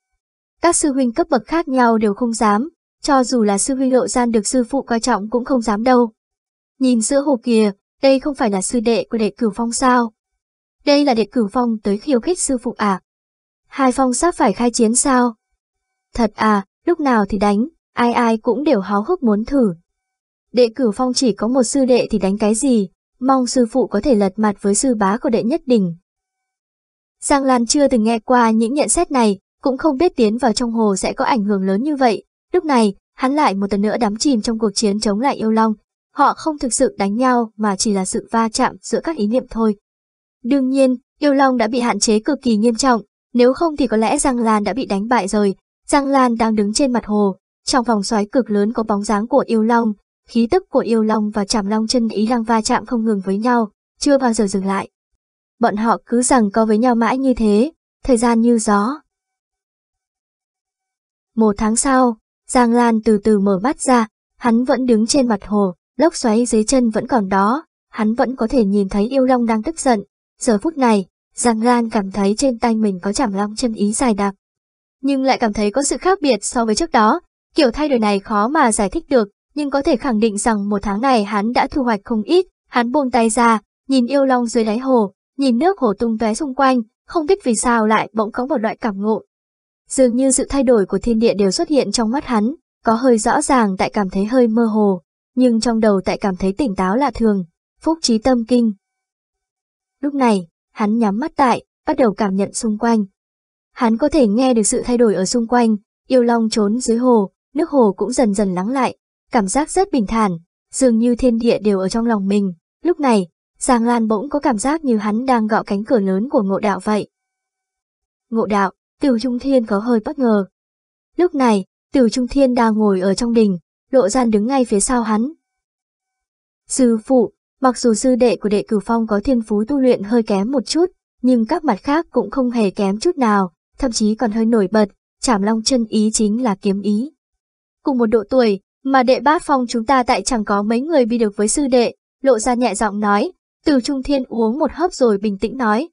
Các sư huynh cấp bậc khác nhau đều không dám, cho dù là sư huynh lộ gian được sư phụ coi trọng cũng không dám đâu. Nhìn giữa hồ kìa, đây không phải là sư đệ của đệ cửu phong sao? Đây là đệ cửu phong tới khiêu khích sư phụ à? Hai phong sắp phải khai chiến sao? Thật à, lúc nào thì đánh, ai ai cũng đều háo hức muốn thử. Đệ cửu phong chỉ có một sư đệ thì đánh cái gì, mong sư phụ có thể lật mặt với sư bá của đệ nhất đỉnh. Giang Lan chưa từng nghe qua những nhận xét này, cũng không biết tiến vào trong hồ sẽ có ảnh hưởng lớn như vậy, Lúc này, hắn lại một lần nữa đắm chìm trong cuộc chiến chống lại yêu long. Họ không thực sự đánh nhau mà chỉ là sự va chạm giữa các ý niệm thôi. Đương nhiên, yêu long đã bị hạn chế cực kỳ nghiêm trọng, nếu không thì có lẽ Giang Lan đã bị đánh bại rồi. Giang Lan đang đứng trên mặt hồ, trong vòng xoáy cực lớn có bóng dáng của yêu long, khí tức của yêu long và chảm long chân ý đang va chạm không ngừng với nhau, chưa bao giờ dừng lại. Bọn họ cứ rằng co với nhau mãi như thế, thời gian như gió. Một tháng sau, Giang Lan từ từ mở mắt ra, hắn vẫn đứng trên mặt hồ, lốc xoáy dưới chân vẫn còn đó, hắn vẫn có thể nhìn thấy yêu long đang tức giận. Giờ phút này, Giang Lan cảm thấy trên tay mình có chảm long chân ý dài đặc. Nhưng lại cảm thấy có sự khác biệt so với trước đó, kiểu thay đổi này khó mà giải thích được, nhưng có thể khẳng định rằng một tháng này hắn đã thu hoạch không ít, hắn buông tay ra, nhìn yêu long dưới đáy hồ, nhìn nước hồ tung tóe xung quanh, không biết vì sao lại bỗng có một loại cảm ngộ, Dường như sự thay đổi của thiên địa đều xuất hiện trong mắt hắn, có hơi rõ ràng tại cảm thấy hơi mơ hồ, nhưng trong đầu tại cảm thấy tỉnh táo lạ thường, phúc trí tâm kinh. Lúc này, hắn nhắm mắt tại, bắt đầu cảm nhận xung quanh. Hắn có thể nghe được sự thay đổi ở xung quanh, yêu long trốn dưới hồ, nước hồ cũng dần dần lắng lại, cảm giác rất bình thản, dường như thiên địa đều ở trong lòng mình. Lúc này, Giang Lan bỗng có cảm giác như hắn đang gõ cánh cửa lớn của ngộ đạo vậy. Ngộ đạo, Tiểu Trung Thiên có hơi bất ngờ. Lúc này, Tiểu Trung Thiên đang ngồi ở trong đình, lộ gian đứng ngay phía sau hắn. Sư phụ, mặc dù sư đệ của đệ cửu phong có thiên phú tu luyện hơi kém một chút, nhưng các mặt khác cũng không hề kém chút nào, thậm chí còn hơi nổi bật, chảm long chân ý chính là kiếm ý. Cùng một độ tuổi, mà đệ bát phong chúng ta tại chẳng có mấy người bi được với sư đệ, lộ ra nhẹ giọng nói, Tiểu trung thiên uống một hớp rồi bình tĩnh nói,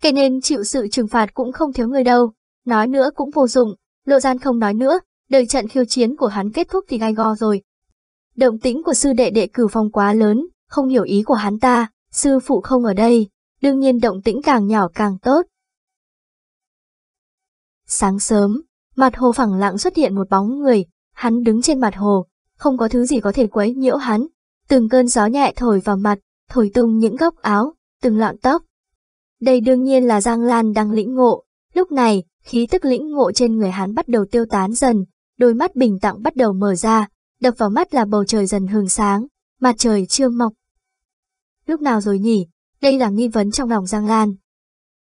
Kể nên chịu sự trừng phạt cũng không thiếu người đâu, nói nữa cũng vô dụng, lộ gian không nói nữa, đợi trận khiêu chiến của hắn kết thúc thì gai go rồi. Động tĩnh của sư đệ đệ cử phong quá lớn, không hiểu ý của hắn ta, sư phụ không ở đây, đương nhiên động tĩnh càng nhỏ càng tốt. Sáng sớm, mặt hồ phẳng lặng xuất hiện một bóng người, hắn đứng trên mặt hồ, không có thứ gì có thể quấy nhiễu hắn. Từng cơn gió nhẹ thổi vào mặt, thổi tung những góc áo, từng lọn tóc, đây đương nhiên là Giang Lan đang lĩnh ngộ. Lúc này, khí tức lĩnh ngộ trên người hắn bắt đầu tiêu tán dần, đôi mắt bình tặng bắt đầu mở ra, đập vào mắt là bầu trời dần hừng sáng, mặt trời chưa mọc. Lúc nào rồi nhỉ? Đây là nghi vấn trong lòng Giang Lan.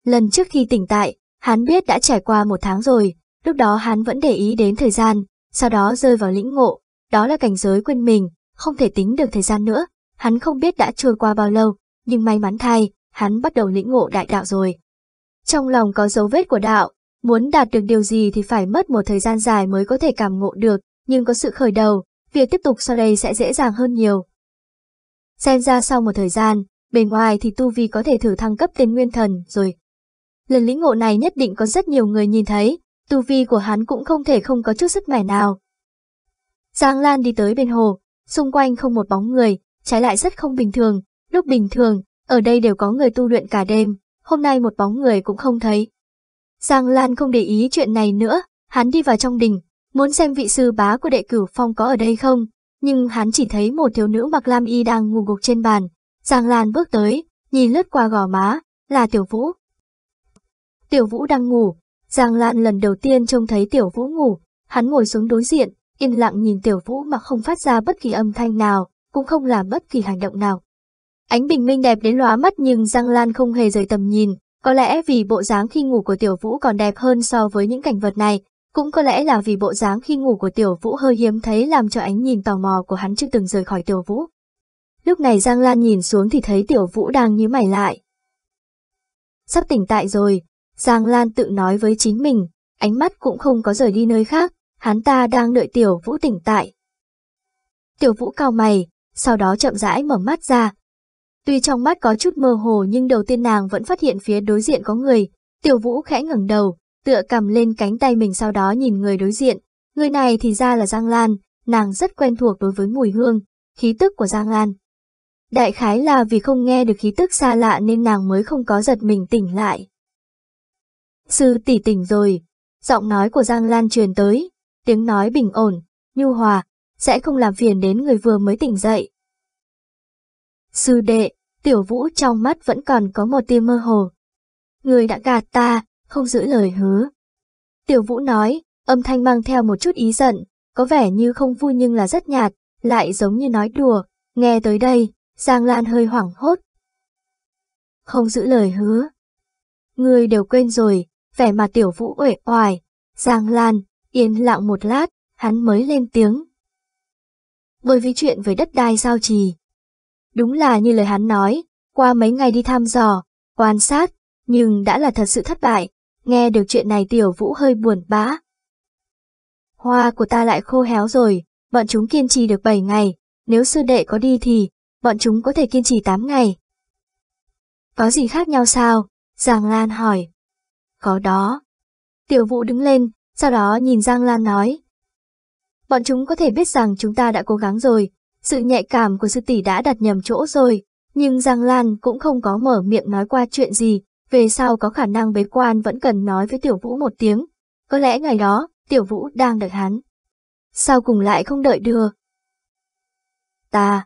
Lần trước khi tỉnh tại, hắn biết đã trải qua một tháng rồi, lúc đó hắn vẫn để ý đến thời gian, sau đó rơi vào lĩnh ngộ, đó là cảnh giới quên mình, không thể tính được thời gian nữa. Hắn không biết đã trôi qua bao lâu, nhưng may mắn thay, hắn bắt đầu lĩnh ngộ đại đạo rồi. Trong lòng có dấu vết của đạo, muốn đạt được điều gì thì phải mất một thời gian dài mới có thể cảm ngộ được, nhưng có sự khởi đầu, việc tiếp tục sau đây sẽ dễ dàng hơn nhiều. Xem ra sau một thời gian, bề ngoài thì tu vi có thể thử thăng cấp tên nguyên thần rồi. Lần lĩnh ngộ này nhất định có rất nhiều người nhìn thấy, tu vi của hắn cũng không thể không có chút sức mẻ nào. Giang Lan đi tới bên hồ, xung quanh không một bóng người, trái lại rất không bình thường, lúc bình thường, ở đây đều có người tu luyện cả đêm, hôm nay một bóng người cũng không thấy. Giang Lan không để ý chuyện này nữa, hắn đi vào trong đình, muốn xem vị sư bá của đệ cửu phong có ở đây không, nhưng hắn chỉ thấy một thiếu nữ mặc lam y đang ngủ gục trên bàn. Giang Lan bước tới, nhìn lướt qua gò má, là Tiểu Vũ. Tiểu Vũ đang ngủ, Giang Lan lần đầu tiên trông thấy Tiểu Vũ ngủ, hắn ngồi xuống đối diện, yên lặng nhìn Tiểu Vũ mà không phát ra bất kỳ âm thanh nào, cũng không làm bất kỳ hành động nào. Ánh bình minh đẹp đến lóa mắt nhưng Giang Lan không hề rời tầm nhìn, có lẽ vì bộ dáng khi ngủ của Tiểu Vũ còn đẹp hơn so với những cảnh vật này, cũng có lẽ là vì bộ dáng khi ngủ của Tiểu Vũ hơi hiếm thấy làm cho ánh nhìn tò mò của hắn chưa từng rời khỏi Tiểu Vũ. Lúc này Giang Lan nhìn xuống thì thấy Tiểu Vũ đang nhíu mày lại. Sắp tỉnh tại rồi, Giang Lan tự nói với chính mình, ánh mắt cũng không có rời đi nơi khác, hắn ta đang đợi Tiểu Vũ tỉnh tại. Tiểu Vũ cao mày, sau đó chậm rãi mở mắt ra, Tuy trong mắt có chút mơ hồ nhưng đầu tiên nàng vẫn phát hiện phía đối diện có người. Tiểu vũ khẽ ngẩng đầu, tựa cầm lên cánh tay mình sau đó nhìn người đối diện. Người này thì ra là Giang Lan, nàng rất quen thuộc đối với mùi hương, khí tức của Giang Lan. Đại khái là vì không nghe được khí tức xa lạ nên nàng mới không có giật mình tỉnh lại. Sư tỷ tỉnh rồi, giọng nói của Giang Lan truyền tới, tiếng nói bình ổn, nhu hòa, sẽ không làm phiền đến người vừa mới tỉnh dậy. Sư đệ, tiểu vũ trong mắt vẫn còn có một tia mơ hồ. Người đã gạt ta, không giữ lời hứa. Tiểu vũ nói, âm thanh mang theo một chút ý giận, có vẻ như không vui nhưng là rất nhạt, lại giống như nói đùa, nghe tới đây, Giang Lan hơi hoảng hốt. Không giữ lời hứa. Người đều quên rồi, vẻ mặt tiểu vũ uể oải, Giang Lan, yên lặng một lát, hắn mới lên tiếng. Bởi vì chuyện với đất đai giao trì, Đúng là như lời hắn nói, qua mấy ngày đi thăm dò, quan sát, nhưng đã là thật sự thất bại, nghe được chuyện này tiểu vũ hơi buồn bã. Hoa của ta lại khô héo rồi, bọn chúng kiên trì được 7 ngày, nếu sư đệ có đi thì, bọn chúng có thể kiên trì 8 ngày. Có gì khác nhau sao? Giang Lan hỏi. Có đó. Tiểu vũ đứng lên, sau đó nhìn Giang Lan nói. Bọn chúng có thể biết rằng chúng ta đã cố gắng rồi, sự nhạy cảm của sư tỷ đã đặt nhầm chỗ rồi, nhưng Giang Lan cũng không có mở miệng nói qua chuyện gì, về sau có khả năng bế quan vẫn cần nói với Tiểu Vũ một tiếng. Có lẽ ngày đó, Tiểu Vũ đang đợi hắn. Sao cùng lại không đợi đưa? Ta.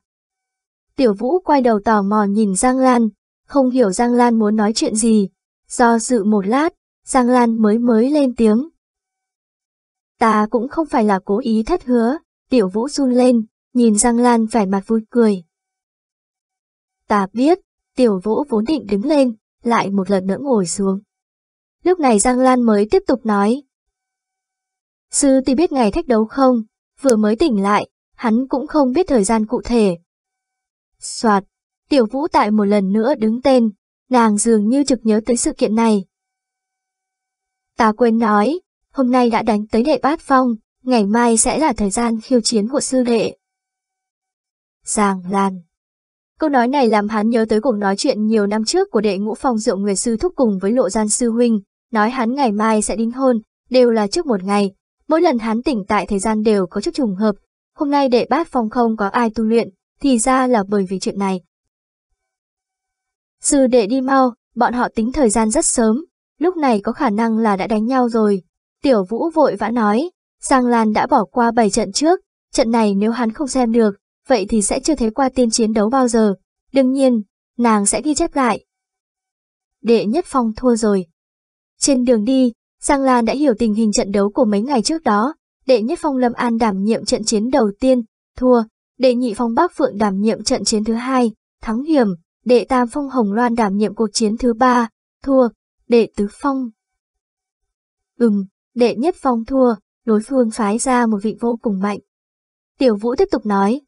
Tiểu Vũ quay đầu tò mò nhìn Giang Lan, không hiểu Giang Lan muốn nói chuyện gì. Do dự một lát, Giang Lan mới mới lên tiếng. Ta cũng không phải là cố ý thất hứa, Tiểu Vũ run lên, nhìn Giang Lan vẻ mặt vui cười. Ta biết, tiểu vũ vốn định đứng lên, lại một lần nữa ngồi xuống. Lúc này Giang Lan mới tiếp tục nói. Sư thì biết ngày thách đấu không, vừa mới tỉnh lại, hắn cũng không biết thời gian cụ thể. Soạt, tiểu vũ tại một lần nữa đứng tên, nàng dường như trực nhớ tới sự kiện này. Ta quên nói, hôm nay đã đánh tới đệ bát phong, ngày mai sẽ là thời gian khiêu chiến của sư đệ. Giang Lan. Câu nói này làm hắn nhớ tới cuộc nói chuyện nhiều năm trước của đệ ngũ phong rượu người sư thúc cùng với lộ gian sư huynh, nói hắn ngày mai sẽ đính hôn, đều là trước một ngày. Mỗi lần hắn tỉnh tại thời gian đều có chút trùng hợp, hôm nay đệ bát phong không có ai tu luyện, thì ra là bởi vì chuyện này. Sư đệ đi mau, bọn họ tính thời gian rất sớm, lúc này có khả năng là đã đánh nhau rồi. Tiểu vũ vội vã nói, Giang Lan đã bỏ qua 7 trận trước, trận này nếu hắn không xem được, vậy thì sẽ chưa thấy qua tiên chiến đấu bao giờ. Đương nhiên, nàng sẽ ghi chép lại. Đệ Nhất Phong thua rồi. Trên đường đi, Giang Lan đã hiểu tình hình trận đấu của mấy ngày trước đó. Đệ Nhất Phong Lâm An đảm nhiệm trận chiến đầu tiên, thua. Đệ Nhị Phong Bắc Phượng đảm nhiệm trận chiến thứ hai, thắng hiểm. Đệ Tam Phong Hồng Loan đảm nhiệm cuộc chiến thứ ba, thua. Đệ Tứ Phong. Ừm, Đệ Nhất Phong thua, đối phương phái ra một vị vô cùng mạnh. Tiểu Vũ tiếp tục nói,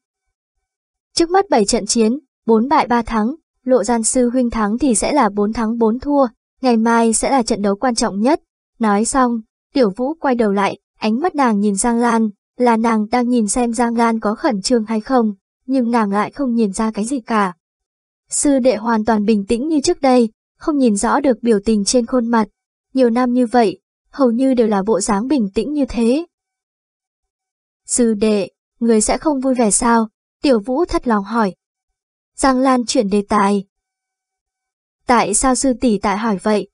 Trước mắt 7 trận chiến, 4 bại 3 thắng, lộ gian sư huynh thắng thì sẽ là 4 thắng 4 thua, ngày mai sẽ là trận đấu quan trọng nhất. Nói xong, tiểu vũ quay đầu lại, ánh mắt nàng nhìn Giang Lan, là nàng đang nhìn xem Giang Lan có khẩn trương hay không, nhưng nàng lại không nhìn ra cái gì cả. Sư đệ hoàn toàn bình tĩnh như trước đây, không nhìn rõ được biểu tình trên khuôn mặt. Nhiều năm như vậy, hầu như đều là bộ dáng bình tĩnh như thế. Sư đệ, người sẽ không vui vẻ sao, Tiểu Vũ thật lòng hỏi. Giang Lan chuyển đề tài. Tại sao sư tỷ tại hỏi vậy?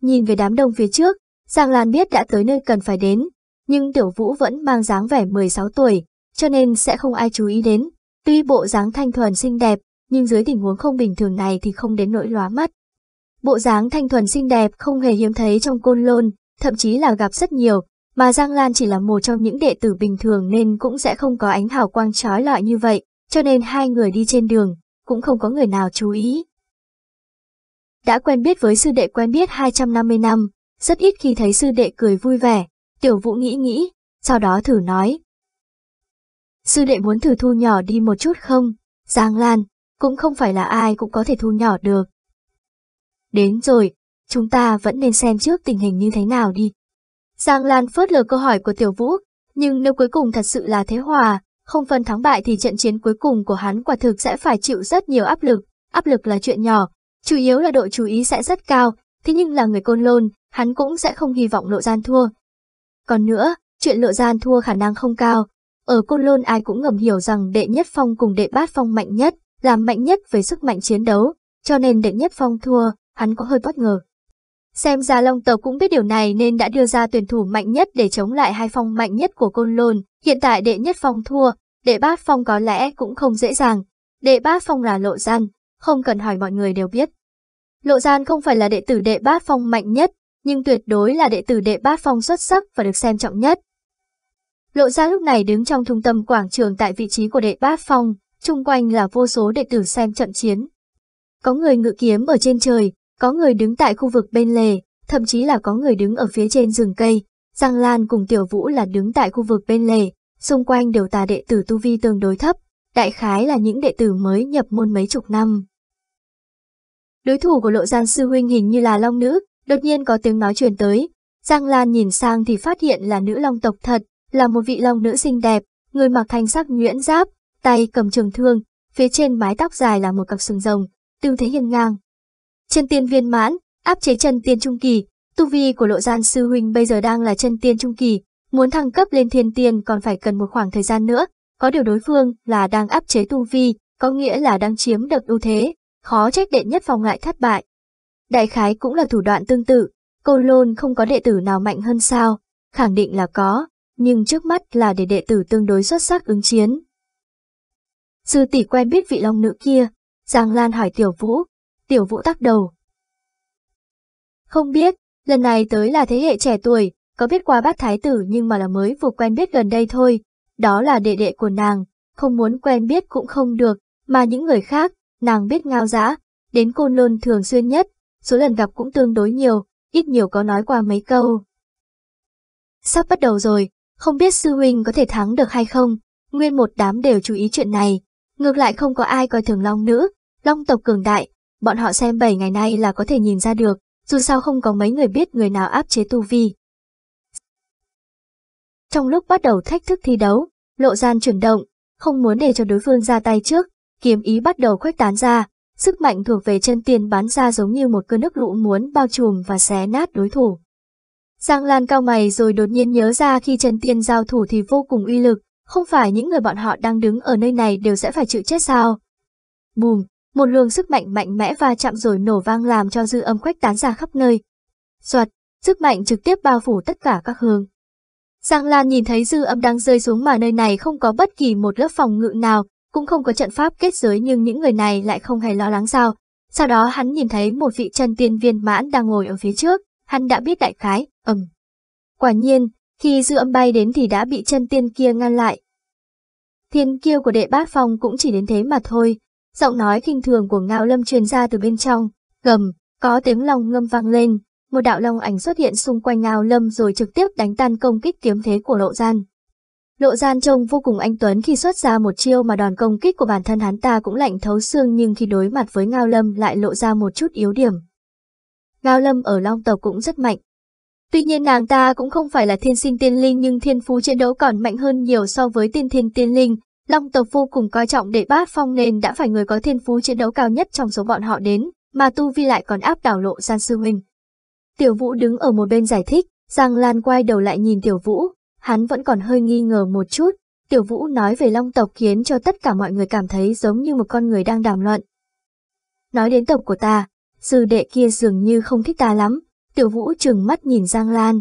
Nhìn về đám đông phía trước, Giang Lan biết đã tới nơi cần phải đến, nhưng Tiểu Vũ vẫn mang dáng vẻ 16 tuổi, cho nên sẽ không ai chú ý đến. Tuy bộ dáng thanh thuần xinh đẹp, nhưng dưới tình huống không bình thường này thì không đến nỗi lóa mắt. Bộ dáng thanh thuần xinh đẹp không hề hiếm thấy trong côn lôn, thậm chí là gặp rất nhiều, mà Giang Lan chỉ là một trong những đệ tử bình thường nên cũng sẽ không có ánh hào quang trói lọi như vậy, cho nên hai người đi trên đường, cũng không có người nào chú ý. Đã quen biết với sư đệ quen biết 250 năm, rất ít khi thấy sư đệ cười vui vẻ, tiểu vũ nghĩ nghĩ, sau đó thử nói. Sư đệ muốn thử thu nhỏ đi một chút không? Giang Lan, cũng không phải là ai cũng có thể thu nhỏ được. Đến rồi, chúng ta vẫn nên xem trước tình hình như thế nào đi, Giang Lan phớt lờ câu hỏi của Tiểu Vũ, nhưng nếu cuối cùng thật sự là thế hòa, không phân thắng bại thì trận chiến cuối cùng của hắn quả thực sẽ phải chịu rất nhiều áp lực, áp lực là chuyện nhỏ, chủ yếu là độ chú ý sẽ rất cao, thế nhưng là người côn lôn, hắn cũng sẽ không hy vọng lộ gian thua. Còn nữa, chuyện lộ gian thua khả năng không cao, ở côn lôn ai cũng ngầm hiểu rằng đệ nhất phong cùng đệ bát phong mạnh nhất, làm mạnh nhất về sức mạnh chiến đấu, cho nên đệ nhất phong thua, hắn có hơi bất ngờ. Xem ra Long tộc cũng biết điều này nên đã đưa ra tuyển thủ mạnh nhất để chống lại hai phong mạnh nhất của Côn Lôn. Hiện tại đệ nhất phong thua, đệ bát phong có lẽ cũng không dễ dàng. Đệ bát phong là lộ gian, không cần hỏi mọi người đều biết. Lộ gian không phải là đệ tử đệ bát phong mạnh nhất, nhưng tuyệt đối là đệ tử đệ bát phong xuất sắc và được xem trọng nhất. Lộ ra lúc này đứng trong trung tâm quảng trường tại vị trí của đệ bát phong, chung quanh là vô số đệ tử xem trận chiến. Có người ngự kiếm ở trên trời, có người đứng tại khu vực bên lề, thậm chí là có người đứng ở phía trên rừng cây. Giang Lan cùng Tiểu Vũ là đứng tại khu vực bên lề, xung quanh đều tà đệ tử tu vi tương đối thấp, đại khái là những đệ tử mới nhập môn mấy chục năm. Đối thủ của lộ gian sư huynh hình như là long nữ, đột nhiên có tiếng nói truyền tới. Giang Lan nhìn sang thì phát hiện là nữ long tộc thật, là một vị long nữ xinh đẹp, người mặc thanh sắc nhuyễn giáp, tay cầm trường thương, phía trên mái tóc dài là một cặp sừng rồng, tư thế hiên ngang, chân tiên viên mãn, áp chế chân tiên trung kỳ, tu vi của lộ gian sư huynh bây giờ đang là chân tiên trung kỳ, muốn thăng cấp lên thiên tiên còn phải cần một khoảng thời gian nữa, có điều đối phương là đang áp chế tu vi, có nghĩa là đang chiếm được ưu thế, khó trách đệ nhất phòng ngại thất bại. Đại khái cũng là thủ đoạn tương tự, côn lôn không có đệ tử nào mạnh hơn sao, khẳng định là có, nhưng trước mắt là để đệ tử tương đối xuất sắc ứng chiến. Sư tỷ quen biết vị long nữ kia, Giang Lan hỏi Tiểu Vũ, Tiểu Vũ tắc đầu. Không biết, lần này tới là thế hệ trẻ tuổi, có biết qua bác thái tử nhưng mà là mới vừa quen biết gần đây thôi. Đó là đệ đệ của nàng, không muốn quen biết cũng không được, mà những người khác, nàng biết ngao dã, đến côn lôn thường xuyên nhất, số lần gặp cũng tương đối nhiều, ít nhiều có nói qua mấy câu. Sắp bắt đầu rồi, không biết sư huynh có thể thắng được hay không, nguyên một đám đều chú ý chuyện này, ngược lại không có ai coi thường long nữ, long tộc cường đại, Bọn họ xem 7 ngày nay là có thể nhìn ra được, dù sao không có mấy người biết người nào áp chế tu vi. Trong lúc bắt đầu thách thức thi đấu, lộ gian chuyển động, không muốn để cho đối phương ra tay trước, kiếm ý bắt đầu khuếch tán ra, sức mạnh thuộc về chân tiền bán ra giống như một cơn nước lũ muốn bao trùm và xé nát đối thủ. Giang Lan cao mày rồi đột nhiên nhớ ra khi chân tiền giao thủ thì vô cùng uy lực, không phải những người bọn họ đang đứng ở nơi này đều sẽ phải chịu chết sao. Bùm, một luồng sức mạnh mạnh mẽ va chạm rồi nổ vang làm cho dư âm khuếch tán ra khắp nơi. Soạt, sức mạnh trực tiếp bao phủ tất cả các hướng. Giang Lan nhìn thấy dư âm đang rơi xuống mà nơi này không có bất kỳ một lớp phòng ngự nào, cũng không có trận pháp kết giới nhưng những người này lại không hề lo lắng sao. Sau đó hắn nhìn thấy một vị chân tiên viên mãn đang ngồi ở phía trước, hắn đã biết đại khái, ầm. Quả nhiên, khi dư âm bay đến thì đã bị chân tiên kia ngăn lại. Thiên kiêu của đệ bát phong cũng chỉ đến thế mà thôi, Giọng nói kinh thường của ngạo lâm truyền ra từ bên trong, gầm, có tiếng long ngâm vang lên, một đạo long ảnh xuất hiện xung quanh ngạo lâm rồi trực tiếp đánh tan công kích kiếm thế của lộ gian. Lộ gian trông vô cùng anh Tuấn khi xuất ra một chiêu mà đòn công kích của bản thân hắn ta cũng lạnh thấu xương nhưng khi đối mặt với Ngao Lâm lại lộ ra một chút yếu điểm. Ngao Lâm ở Long Tộc cũng rất mạnh. Tuy nhiên nàng ta cũng không phải là thiên sinh tiên linh nhưng thiên phú chiến đấu còn mạnh hơn nhiều so với tiên thiên tiên linh, Long tộc vô cùng coi trọng đệ bát phong nên đã phải người có thiên phú chiến đấu cao nhất trong số bọn họ đến, mà Tu Vi lại còn áp đảo lộ gian sư huynh. Tiểu Vũ đứng ở một bên giải thích, Giang Lan quay đầu lại nhìn Tiểu Vũ, hắn vẫn còn hơi nghi ngờ một chút. Tiểu Vũ nói về Long tộc khiến cho tất cả mọi người cảm thấy giống như một con người đang đàm luận. Nói đến tộc của ta, sư đệ kia dường như không thích ta lắm, Tiểu Vũ trừng mắt nhìn Giang Lan.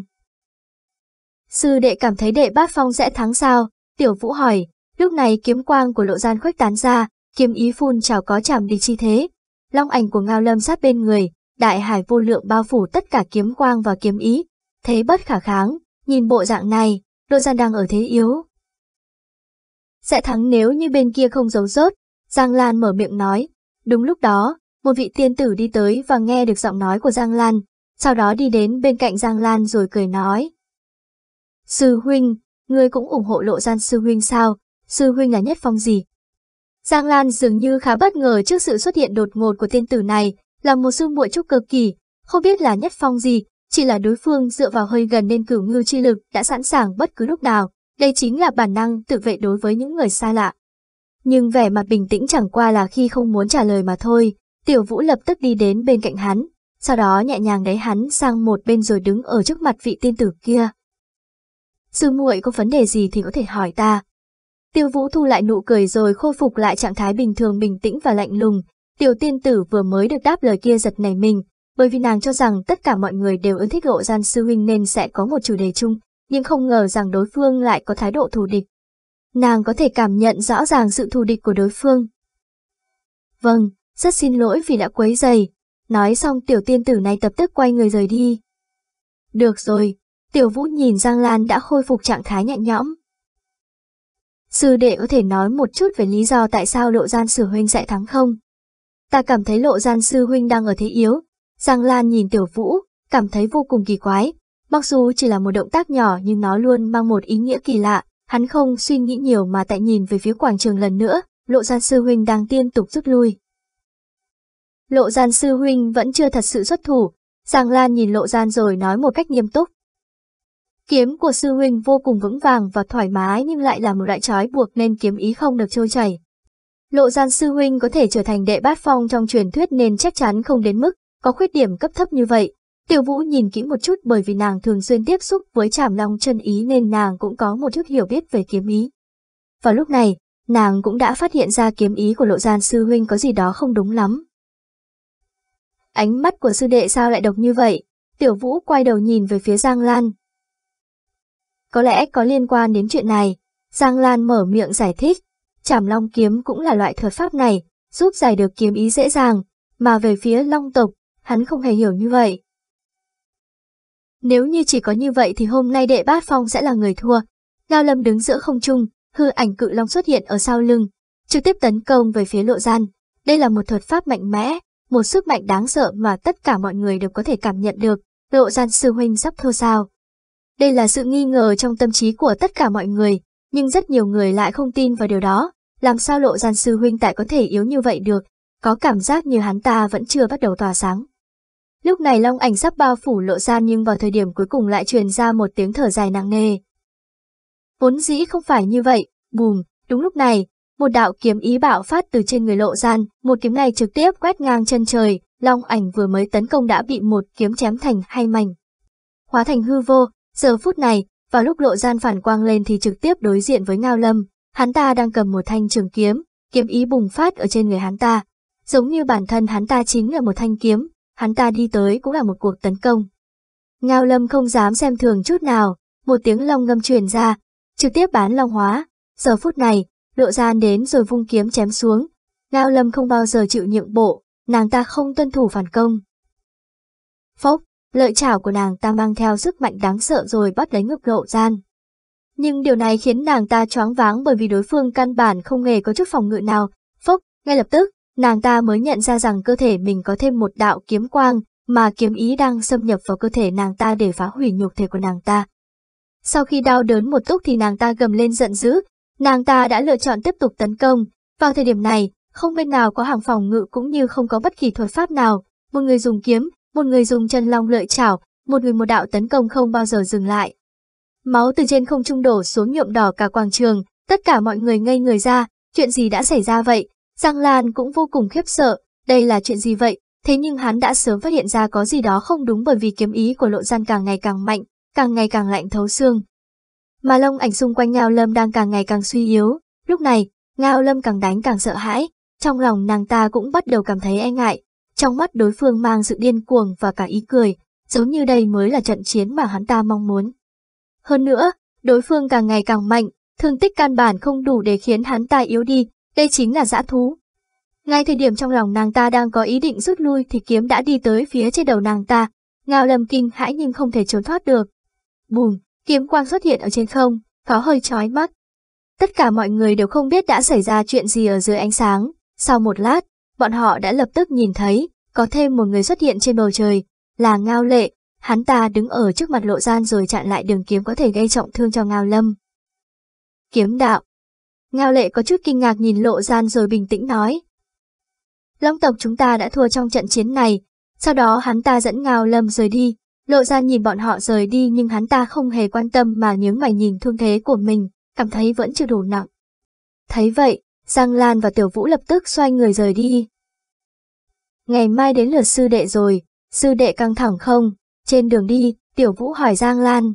Sư đệ cảm thấy đệ bát phong sẽ thắng sao? Tiểu Vũ hỏi, Lúc này kiếm quang của lộ gian khuếch tán ra, kiếm ý phun trào có chạm đi chi thế. Long ảnh của Ngao Lâm sát bên người, đại hải vô lượng bao phủ tất cả kiếm quang và kiếm ý. Thế bất khả kháng, nhìn bộ dạng này, lộ gian đang ở thế yếu. Sẽ thắng nếu như bên kia không giấu rốt, Giang Lan mở miệng nói. Đúng lúc đó, một vị tiên tử đi tới và nghe được giọng nói của Giang Lan, sau đó đi đến bên cạnh Giang Lan rồi cười nói. Sư huynh, ngươi cũng ủng hộ lộ gian sư huynh sao, sư huynh là nhất phong gì. Giang Lan dường như khá bất ngờ trước sự xuất hiện đột ngột của tên tử này, là một sư muội trúc cực kỳ, không biết là nhất phong gì, chỉ là đối phương dựa vào hơi gần nên cửu ngư chi lực đã sẵn sàng bất cứ lúc nào, đây chính là bản năng tự vệ đối với những người xa lạ. Nhưng vẻ mặt bình tĩnh chẳng qua là khi không muốn trả lời mà thôi, tiểu vũ lập tức đi đến bên cạnh hắn, sau đó nhẹ nhàng đẩy hắn sang một bên rồi đứng ở trước mặt vị tiên tử kia. Sư muội có vấn đề gì thì có thể hỏi ta, Tiêu Vũ thu lại nụ cười rồi khôi phục lại trạng thái bình thường bình tĩnh và lạnh lùng. Tiểu tiên tử vừa mới được đáp lời kia giật nảy mình, bởi vì nàng cho rằng tất cả mọi người đều ưa thích lộ gian sư huynh nên sẽ có một chủ đề chung, nhưng không ngờ rằng đối phương lại có thái độ thù địch. Nàng có thể cảm nhận rõ ràng sự thù địch của đối phương. Vâng, rất xin lỗi vì đã quấy dày. Nói xong tiểu tiên tử này tập tức quay người rời đi. Được rồi, tiểu vũ nhìn Giang Lan đã khôi phục trạng thái nhẹ nhõm, Sư đệ có thể nói một chút về lý do tại sao lộ gian sư huynh sẽ thắng không? Ta cảm thấy lộ gian sư huynh đang ở thế yếu. Giang Lan nhìn tiểu vũ, cảm thấy vô cùng kỳ quái. Mặc dù chỉ là một động tác nhỏ nhưng nó luôn mang một ý nghĩa kỳ lạ. Hắn không suy nghĩ nhiều mà tại nhìn về phía quảng trường lần nữa, lộ gian sư huynh đang tiên tục rút lui. Lộ gian sư huynh vẫn chưa thật sự xuất thủ. Giang Lan nhìn lộ gian rồi nói một cách nghiêm túc, Kiếm của sư huynh vô cùng vững vàng và thoải mái nhưng lại là một đại trói buộc nên kiếm ý không được trôi chảy. Lộ gian sư huynh có thể trở thành đệ bát phong trong truyền thuyết nên chắc chắn không đến mức có khuyết điểm cấp thấp như vậy. Tiểu Vũ nhìn kỹ một chút bởi vì nàng thường xuyên tiếp xúc với Trảm Long chân ý nên nàng cũng có một chút hiểu biết về kiếm ý. Vào lúc này, nàng cũng đã phát hiện ra kiếm ý của Lộ Gian sư huynh có gì đó không đúng lắm. Ánh mắt của sư đệ sao lại độc như vậy? Tiểu Vũ quay đầu nhìn về phía Giang Lan, có lẽ có liên quan đến chuyện này. Giang Lan mở miệng giải thích, chảm long kiếm cũng là loại thuật pháp này, giúp giải được kiếm ý dễ dàng, mà về phía long tộc, hắn không hề hiểu như vậy. Nếu như chỉ có như vậy thì hôm nay đệ bát phong sẽ là người thua. Lao Lâm đứng giữa không trung, hư ảnh cự long xuất hiện ở sau lưng, trực tiếp tấn công về phía lộ gian. Đây là một thuật pháp mạnh mẽ, một sức mạnh đáng sợ mà tất cả mọi người đều có thể cảm nhận được. Lộ gian sư huynh sắp thua sao? Đây là sự nghi ngờ trong tâm trí của tất cả mọi người, nhưng rất nhiều người lại không tin vào điều đó. Làm sao lộ gian sư huynh tại có thể yếu như vậy được, có cảm giác như hắn ta vẫn chưa bắt đầu tỏa sáng. Lúc này long ảnh sắp bao phủ lộ gian nhưng vào thời điểm cuối cùng lại truyền ra một tiếng thở dài nặng nề. Vốn dĩ không phải như vậy, bùm, đúng lúc này, một đạo kiếm ý bạo phát từ trên người lộ gian, một kiếm này trực tiếp quét ngang chân trời, long ảnh vừa mới tấn công đã bị một kiếm chém thành hai mảnh. Hóa thành hư vô, Giờ phút này, vào lúc lộ gian phản quang lên thì trực tiếp đối diện với Ngao Lâm, hắn ta đang cầm một thanh trường kiếm, kiếm ý bùng phát ở trên người hắn ta. Giống như bản thân hắn ta chính là một thanh kiếm, hắn ta đi tới cũng là một cuộc tấn công. Ngao Lâm không dám xem thường chút nào, một tiếng long ngâm truyền ra, trực tiếp bán long hóa. Giờ phút này, lộ gian đến rồi vung kiếm chém xuống. Ngao Lâm không bao giờ chịu nhượng bộ, nàng ta không tuân thủ phản công. Phốc, Lợi chảo của nàng ta mang theo sức mạnh đáng sợ rồi bắt lấy ngực lộ gian. Nhưng điều này khiến nàng ta choáng váng bởi vì đối phương căn bản không hề có chút phòng ngự nào. Phốc, ngay lập tức, nàng ta mới nhận ra rằng cơ thể mình có thêm một đạo kiếm quang mà kiếm ý đang xâm nhập vào cơ thể nàng ta để phá hủy nhục thể của nàng ta. Sau khi đau đớn một lúc thì nàng ta gầm lên giận dữ, nàng ta đã lựa chọn tiếp tục tấn công. Vào thời điểm này, không bên nào có hàng phòng ngự cũng như không có bất kỳ thuật pháp nào. Một người dùng kiếm, một người dùng chân long lợi chảo, một người một đạo tấn công không bao giờ dừng lại. Máu từ trên không trung đổ xuống nhuộm đỏ cả quảng trường, tất cả mọi người ngây người ra, chuyện gì đã xảy ra vậy? Giang Lan cũng vô cùng khiếp sợ, đây là chuyện gì vậy? Thế nhưng hắn đã sớm phát hiện ra có gì đó không đúng bởi vì kiếm ý của lộ gian càng ngày càng mạnh, càng ngày càng lạnh thấu xương. Mà lông ảnh xung quanh Ngao Lâm đang càng ngày càng suy yếu, lúc này, Ngao Lâm càng đánh càng sợ hãi, trong lòng nàng ta cũng bắt đầu cảm thấy e ngại, trong mắt đối phương mang sự điên cuồng và cả ý cười, giống như đây mới là trận chiến mà hắn ta mong muốn. Hơn nữa, đối phương càng ngày càng mạnh, thương tích căn bản không đủ để khiến hắn ta yếu đi, đây chính là dã thú. Ngay thời điểm trong lòng nàng ta đang có ý định rút lui thì kiếm đã đi tới phía trên đầu nàng ta, ngao lầm kinh hãi nhưng không thể trốn thoát được. Bùm, kiếm quang xuất hiện ở trên không, có hơi chói mắt. Tất cả mọi người đều không biết đã xảy ra chuyện gì ở dưới ánh sáng, sau một lát, bọn họ đã lập tức nhìn thấy, có thêm một người xuất hiện trên bầu trời, là Ngao Lệ, hắn ta đứng ở trước mặt lộ gian rồi chặn lại đường kiếm có thể gây trọng thương cho Ngao Lâm. Kiếm đạo Ngao Lệ có chút kinh ngạc nhìn lộ gian rồi bình tĩnh nói. Long tộc chúng ta đã thua trong trận chiến này, sau đó hắn ta dẫn Ngao Lâm rời đi, lộ gian nhìn bọn họ rời đi nhưng hắn ta không hề quan tâm mà nhướng mày nhìn thương thế của mình, cảm thấy vẫn chưa đủ nặng. Thấy vậy, Giang Lan và Tiểu Vũ lập tức xoay người rời đi. Ngày mai đến lượt sư đệ rồi, sư đệ căng thẳng không? Trên đường đi, Tiểu Vũ hỏi Giang Lan.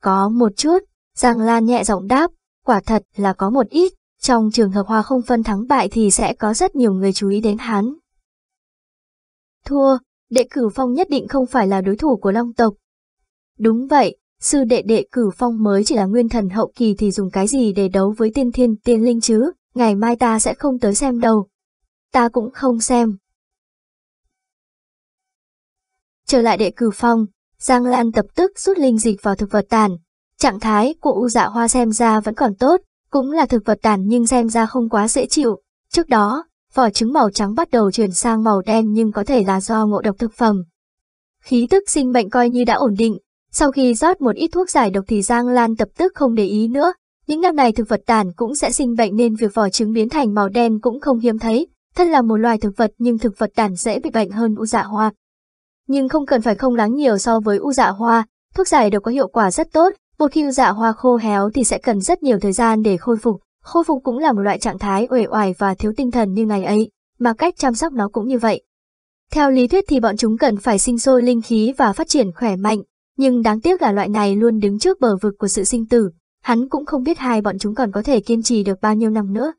Có một chút, Giang Lan nhẹ giọng đáp, quả thật là có một ít, trong trường hợp hòa không phân thắng bại thì sẽ có rất nhiều người chú ý đến hắn. Thua, đệ cửu phong nhất định không phải là đối thủ của Long Tộc. Đúng vậy, sư đệ đệ cử phong mới chỉ là nguyên thần hậu kỳ thì dùng cái gì để đấu với tiên thiên tiên linh chứ, ngày mai ta sẽ không tới xem đâu. Ta cũng không xem. Trở lại đệ cử phong, Giang Lan tập tức rút linh dịch vào thực vật tàn. Trạng thái của u dạ hoa xem ra vẫn còn tốt, cũng là thực vật tàn nhưng xem ra không quá dễ chịu. Trước đó, vỏ trứng màu trắng bắt đầu chuyển sang màu đen nhưng có thể là do ngộ độc thực phẩm. Khí tức sinh bệnh coi như đã ổn định, sau khi rót một ít thuốc giải độc thì Giang Lan tập tức không để ý nữa. Những năm này thực vật tàn cũng sẽ sinh bệnh nên việc vỏ trứng biến thành màu đen cũng không hiếm thấy. Thân là một loài thực vật nhưng thực vật tàn dễ bị bệnh hơn u dạ hoa. Nhưng không cần phải không lắng nhiều so với u dạ hoa, thuốc giải độc có hiệu quả rất tốt. Một khi u dạ hoa khô héo thì sẽ cần rất nhiều thời gian để khôi phục. Khôi phục cũng là một loại trạng thái uể oải và thiếu tinh thần như ngày ấy, mà cách chăm sóc nó cũng như vậy. Theo lý thuyết thì bọn chúng cần phải sinh sôi linh khí và phát triển khỏe mạnh, nhưng đáng tiếc là loại này luôn đứng trước bờ vực của sự sinh tử, hắn cũng không biết hai bọn chúng còn có thể kiên trì được bao nhiêu năm nữa.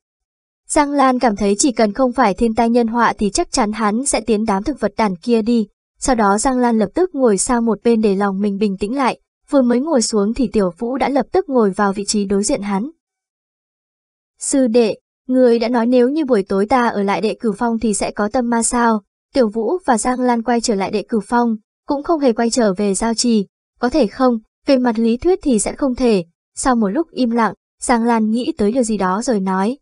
Giang Lan cảm thấy chỉ cần không phải thiên tai nhân họa thì chắc chắn hắn sẽ tiến đám thực vật đàn kia đi. Sau đó Giang Lan lập tức ngồi sang một bên để lòng mình bình tĩnh lại, vừa mới ngồi xuống thì Tiểu Vũ đã lập tức ngồi vào vị trí đối diện hắn. Sư đệ, người đã nói nếu như buổi tối ta ở lại đệ cửu phong thì sẽ có tâm ma sao, Tiểu Vũ và Giang Lan quay trở lại đệ cửu phong, cũng không hề quay trở về giao trì. Có thể không, về mặt lý thuyết thì sẽ không thể. Sau một lúc im lặng, Giang Lan nghĩ tới điều gì đó rồi nói.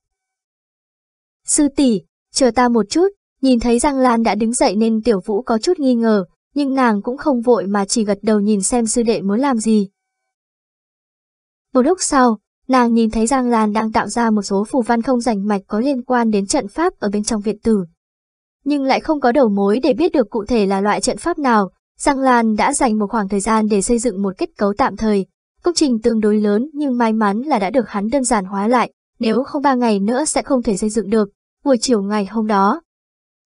Sư tỷ, chờ ta một chút, nhìn thấy Giang Lan đã đứng dậy nên tiểu vũ có chút nghi ngờ, nhưng nàng cũng không vội mà chỉ gật đầu nhìn xem sư đệ muốn làm gì. Một lúc sau, nàng nhìn thấy Giang Lan đang tạo ra một số phù văn không rành mạch có liên quan đến trận pháp ở bên trong viện tử. Nhưng lại không có đầu mối để biết được cụ thể là loại trận pháp nào, Giang Lan đã dành một khoảng thời gian để xây dựng một kết cấu tạm thời. Công trình tương đối lớn nhưng may mắn là đã được hắn đơn giản hóa lại, nếu không ba ngày nữa sẽ không thể xây dựng được, buổi chiều ngày hôm đó.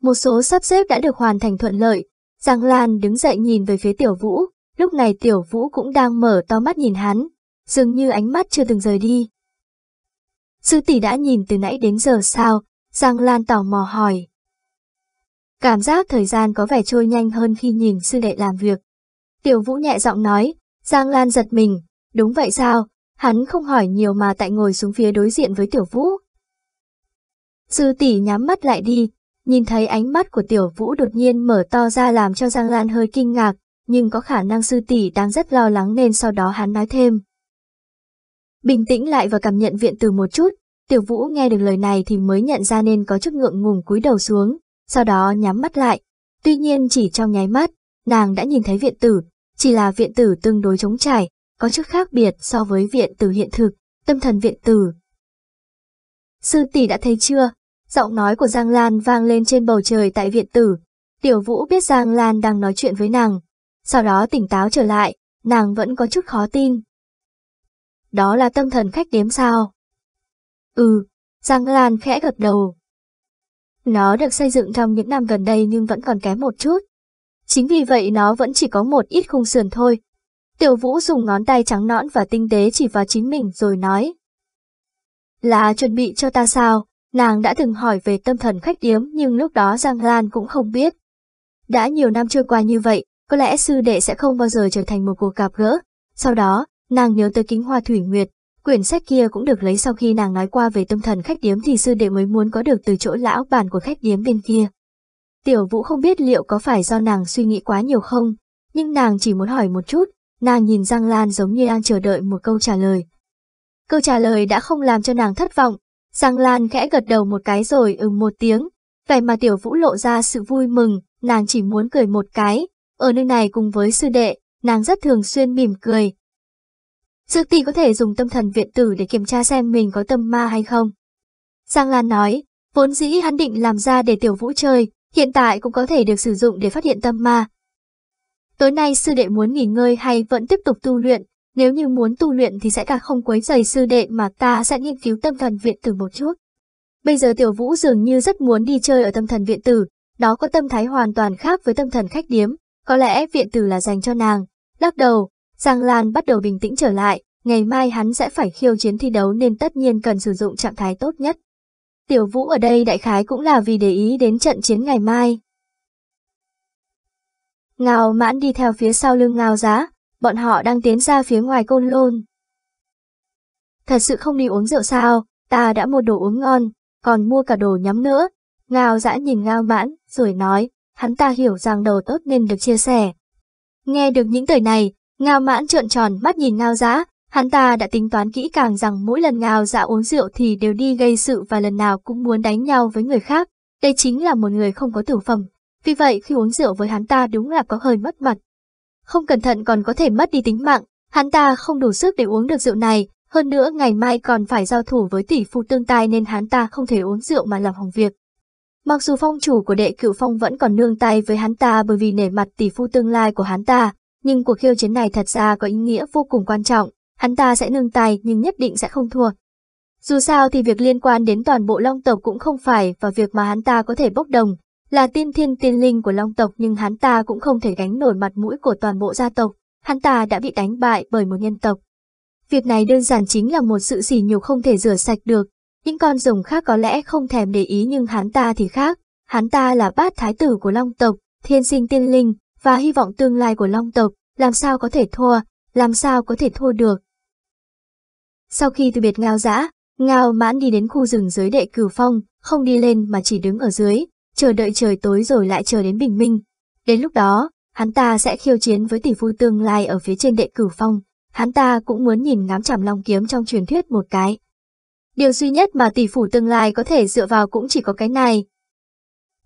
Một số sắp xếp đã được hoàn thành thuận lợi, Giang Lan đứng dậy nhìn về phía Tiểu Vũ, lúc này Tiểu Vũ cũng đang mở to mắt nhìn hắn, dường như ánh mắt chưa từng rời đi. Sư tỷ đã nhìn từ nãy đến giờ sao? Giang Lan tò mò hỏi. Cảm giác thời gian có vẻ trôi nhanh hơn khi nhìn sư đệ làm việc. Tiểu Vũ nhẹ giọng nói, Giang Lan giật mình, đúng vậy sao, hắn không hỏi nhiều mà tại ngồi xuống phía đối diện với Tiểu Vũ. Sư tỷ nhắm mắt lại đi, nhìn thấy ánh mắt của Tiểu Vũ đột nhiên mở to ra làm cho Giang Lan hơi kinh ngạc, nhưng có khả năng sư tỷ đang rất lo lắng nên sau đó hắn nói thêm. Bình tĩnh lại và cảm nhận viện từ một chút, Tiểu Vũ nghe được lời này thì mới nhận ra nên có chút ngượng ngùng cúi đầu xuống, sau đó nhắm mắt lại. Tuy nhiên chỉ trong nháy mắt, nàng đã nhìn thấy viện tử, chỉ là viện tử tương đối trống trải, có chút khác biệt so với viện tử hiện thực, tâm thần viện tử. Sư tỷ đã thấy chưa? Giọng nói của Giang Lan vang lên trên bầu trời tại viện tử. Tiểu Vũ biết Giang Lan đang nói chuyện với nàng. Sau đó tỉnh táo trở lại, nàng vẫn có chút khó tin. Đó là tâm thần khách đếm sao? Ừ, Giang Lan khẽ gật đầu. Nó được xây dựng trong những năm gần đây nhưng vẫn còn kém một chút. Chính vì vậy nó vẫn chỉ có một ít khung sườn thôi. Tiểu Vũ dùng ngón tay trắng nõn và tinh tế chỉ vào chính mình rồi nói. Là chuẩn bị cho ta sao? Nàng đã từng hỏi về tâm thần khách điếm nhưng lúc đó Giang Lan cũng không biết. Đã nhiều năm trôi qua như vậy, có lẽ sư đệ sẽ không bao giờ trở thành một cuộc gặp gỡ. Sau đó, nàng nhớ tới kính hoa thủy nguyệt, Quyển sách kia cũng được lấy sau khi nàng nói qua về tâm thần khách điếm thì sư đệ mới muốn có được từ chỗ lão bản của khách điếm bên kia. Tiểu vũ không biết liệu có phải do nàng suy nghĩ quá nhiều không, nhưng nàng chỉ muốn hỏi một chút, nàng nhìn Giang Lan giống như đang chờ đợi một câu trả lời. Câu trả lời đã không làm cho nàng thất vọng, Giang Lan khẽ gật đầu một cái rồi ừm một tiếng, vẻ mà tiểu vũ lộ ra sự vui mừng, nàng chỉ muốn cười một cái, ở nơi này cùng với sư đệ, nàng rất thường xuyên mỉm cười, Dược tỷ có thể dùng tâm thần viện tử để kiểm tra xem mình có tâm ma hay không. Giang Lan nói, vốn dĩ hắn định làm ra để tiểu vũ chơi, hiện tại cũng có thể được sử dụng để phát hiện tâm ma. Tối nay sư đệ muốn nghỉ ngơi hay vẫn tiếp tục tu luyện, nếu như muốn tu luyện thì sẽ càng không quấy rầy sư đệ mà ta sẽ nghiên cứu tâm thần viện tử một chút. Bây giờ tiểu vũ dường như rất muốn đi chơi ở tâm thần viện tử, đó có tâm thái hoàn toàn khác với tâm thần khách điếm, có lẽ viện tử là dành cho nàng. Lắc đầu, Giang Lan bắt đầu bình tĩnh trở lại, ngày mai hắn sẽ phải khiêu chiến thi đấu nên tất nhiên cần sử dụng trạng thái tốt nhất. Tiểu Vũ ở đây đại khái cũng là vì để ý đến trận chiến ngày mai. Ngao mãn đi theo phía sau lưng ngao giá, bọn họ đang tiến ra phía ngoài côn lôn. Thật sự không đi uống rượu sao, ta đã mua đồ uống ngon, còn mua cả đồ nhắm nữa. Ngao dã nhìn ngao mãn, rồi nói, hắn ta hiểu rằng đồ tốt nên được chia sẻ. Nghe được những lời này, Ngao mãn trợn tròn mắt nhìn ngao dã, hắn ta đã tính toán kỹ càng rằng mỗi lần ngao dã uống rượu thì đều đi gây sự và lần nào cũng muốn đánh nhau với người khác. Đây chính là một người không có tử phẩm, vì vậy khi uống rượu với hắn ta đúng là có hơi mất mặt. Không cẩn thận còn có thể mất đi tính mạng, hắn ta không đủ sức để uống được rượu này, hơn nữa ngày mai còn phải giao thủ với tỷ phu tương tai nên hắn ta không thể uống rượu mà làm hỏng việc. Mặc dù phong chủ của đệ cửu phong vẫn còn nương tay với hắn ta bởi vì nể mặt tỷ phu tương lai của hắn ta, nhưng cuộc khiêu chiến này thật ra có ý nghĩa vô cùng quan trọng, hắn ta sẽ nương tài nhưng nhất định sẽ không thua. Dù sao thì việc liên quan đến toàn bộ long tộc cũng không phải và việc mà hắn ta có thể bốc đồng, là tiên thiên tiên linh của long tộc nhưng hắn ta cũng không thể gánh nổi mặt mũi của toàn bộ gia tộc, hắn ta đã bị đánh bại bởi một nhân tộc. Việc này đơn giản chính là một sự sỉ nhục không thể rửa sạch được, những con rồng khác có lẽ không thèm để ý nhưng hắn ta thì khác, hắn ta là bát thái tử của long tộc, thiên sinh tiên linh, và hy vọng tương lai của Long tộc, làm sao có thể thua, làm sao có thể thua được. Sau khi từ biệt Ngao dã Ngao Mãn đi đến khu rừng dưới đệ cửu phong, không đi lên mà chỉ đứng ở dưới, chờ đợi trời tối rồi lại chờ đến bình minh. Đến lúc đó, hắn ta sẽ khiêu chiến với tỷ phu tương lai ở phía trên đệ cửu phong, hắn ta cũng muốn nhìn ngắm chảm long kiếm trong truyền thuyết một cái. Điều duy nhất mà tỷ phủ tương lai có thể dựa vào cũng chỉ có cái này.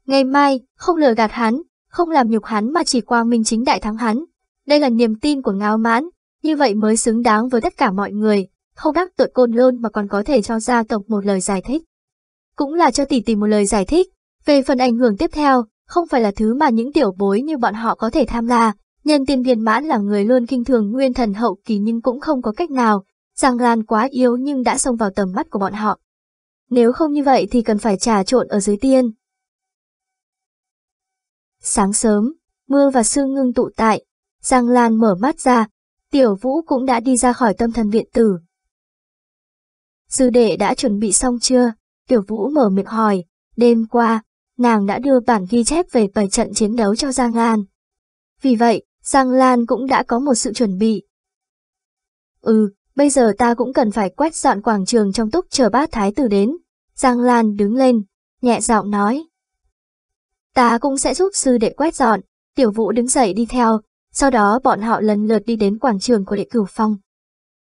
Ngày mai, không lừa gạt hắn, không làm nhục hắn mà chỉ quang minh chính đại thắng hắn. Đây là niềm tin của ngao mãn, như vậy mới xứng đáng với tất cả mọi người, không đắc tội côn lôn mà còn có thể cho gia tộc một lời giải thích. Cũng là cho tỷ tỷ một lời giải thích, về phần ảnh hưởng tiếp theo, không phải là thứ mà những tiểu bối như bọn họ có thể tham gia. Nhân tiên viên mãn là người luôn kinh thường nguyên thần hậu kỳ nhưng cũng không có cách nào, Giang Lan quá yếu nhưng đã xông vào tầm mắt của bọn họ. Nếu không như vậy thì cần phải trà trộn ở dưới tiên, Sáng sớm, mưa và sương ngưng tụ tại, Giang Lan mở mắt ra, Tiểu Vũ cũng đã đi ra khỏi tâm thần viện tử. Sư đệ đã chuẩn bị xong chưa? Tiểu Vũ mở miệng hỏi, đêm qua, nàng đã đưa bản ghi chép về 7 trận chiến đấu cho Giang Lan. Vì vậy, Giang Lan cũng đã có một sự chuẩn bị. Ừ, bây giờ ta cũng cần phải quét dọn quảng trường trong túc chờ bát thái tử đến. Giang Lan đứng lên, nhẹ giọng nói. Ta cũng sẽ giúp sư đệ quét dọn, tiểu vũ đứng dậy đi theo, sau đó bọn họ lần lượt đi đến quảng trường của đệ cửu phong.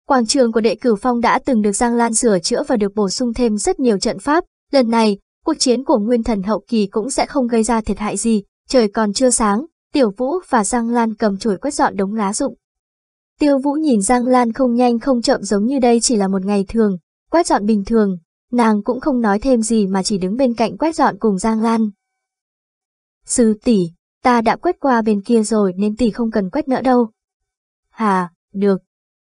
Quảng trường của đệ cửu phong đã từng được Giang Lan sửa chữa và được bổ sung thêm rất nhiều trận pháp, lần này, cuộc chiến của nguyên thần hậu kỳ cũng sẽ không gây ra thiệt hại gì, trời còn chưa sáng, tiểu vũ và Giang Lan cầm chổi quét dọn đống lá rụng. Tiêu vũ nhìn Giang Lan không nhanh không chậm giống như đây chỉ là một ngày thường, quét dọn bình thường, nàng cũng không nói thêm gì mà chỉ đứng bên cạnh quét dọn cùng Giang Lan. Sư tỷ, ta đã quét qua bên kia rồi nên tỷ không cần quét nữa đâu. Hà, được,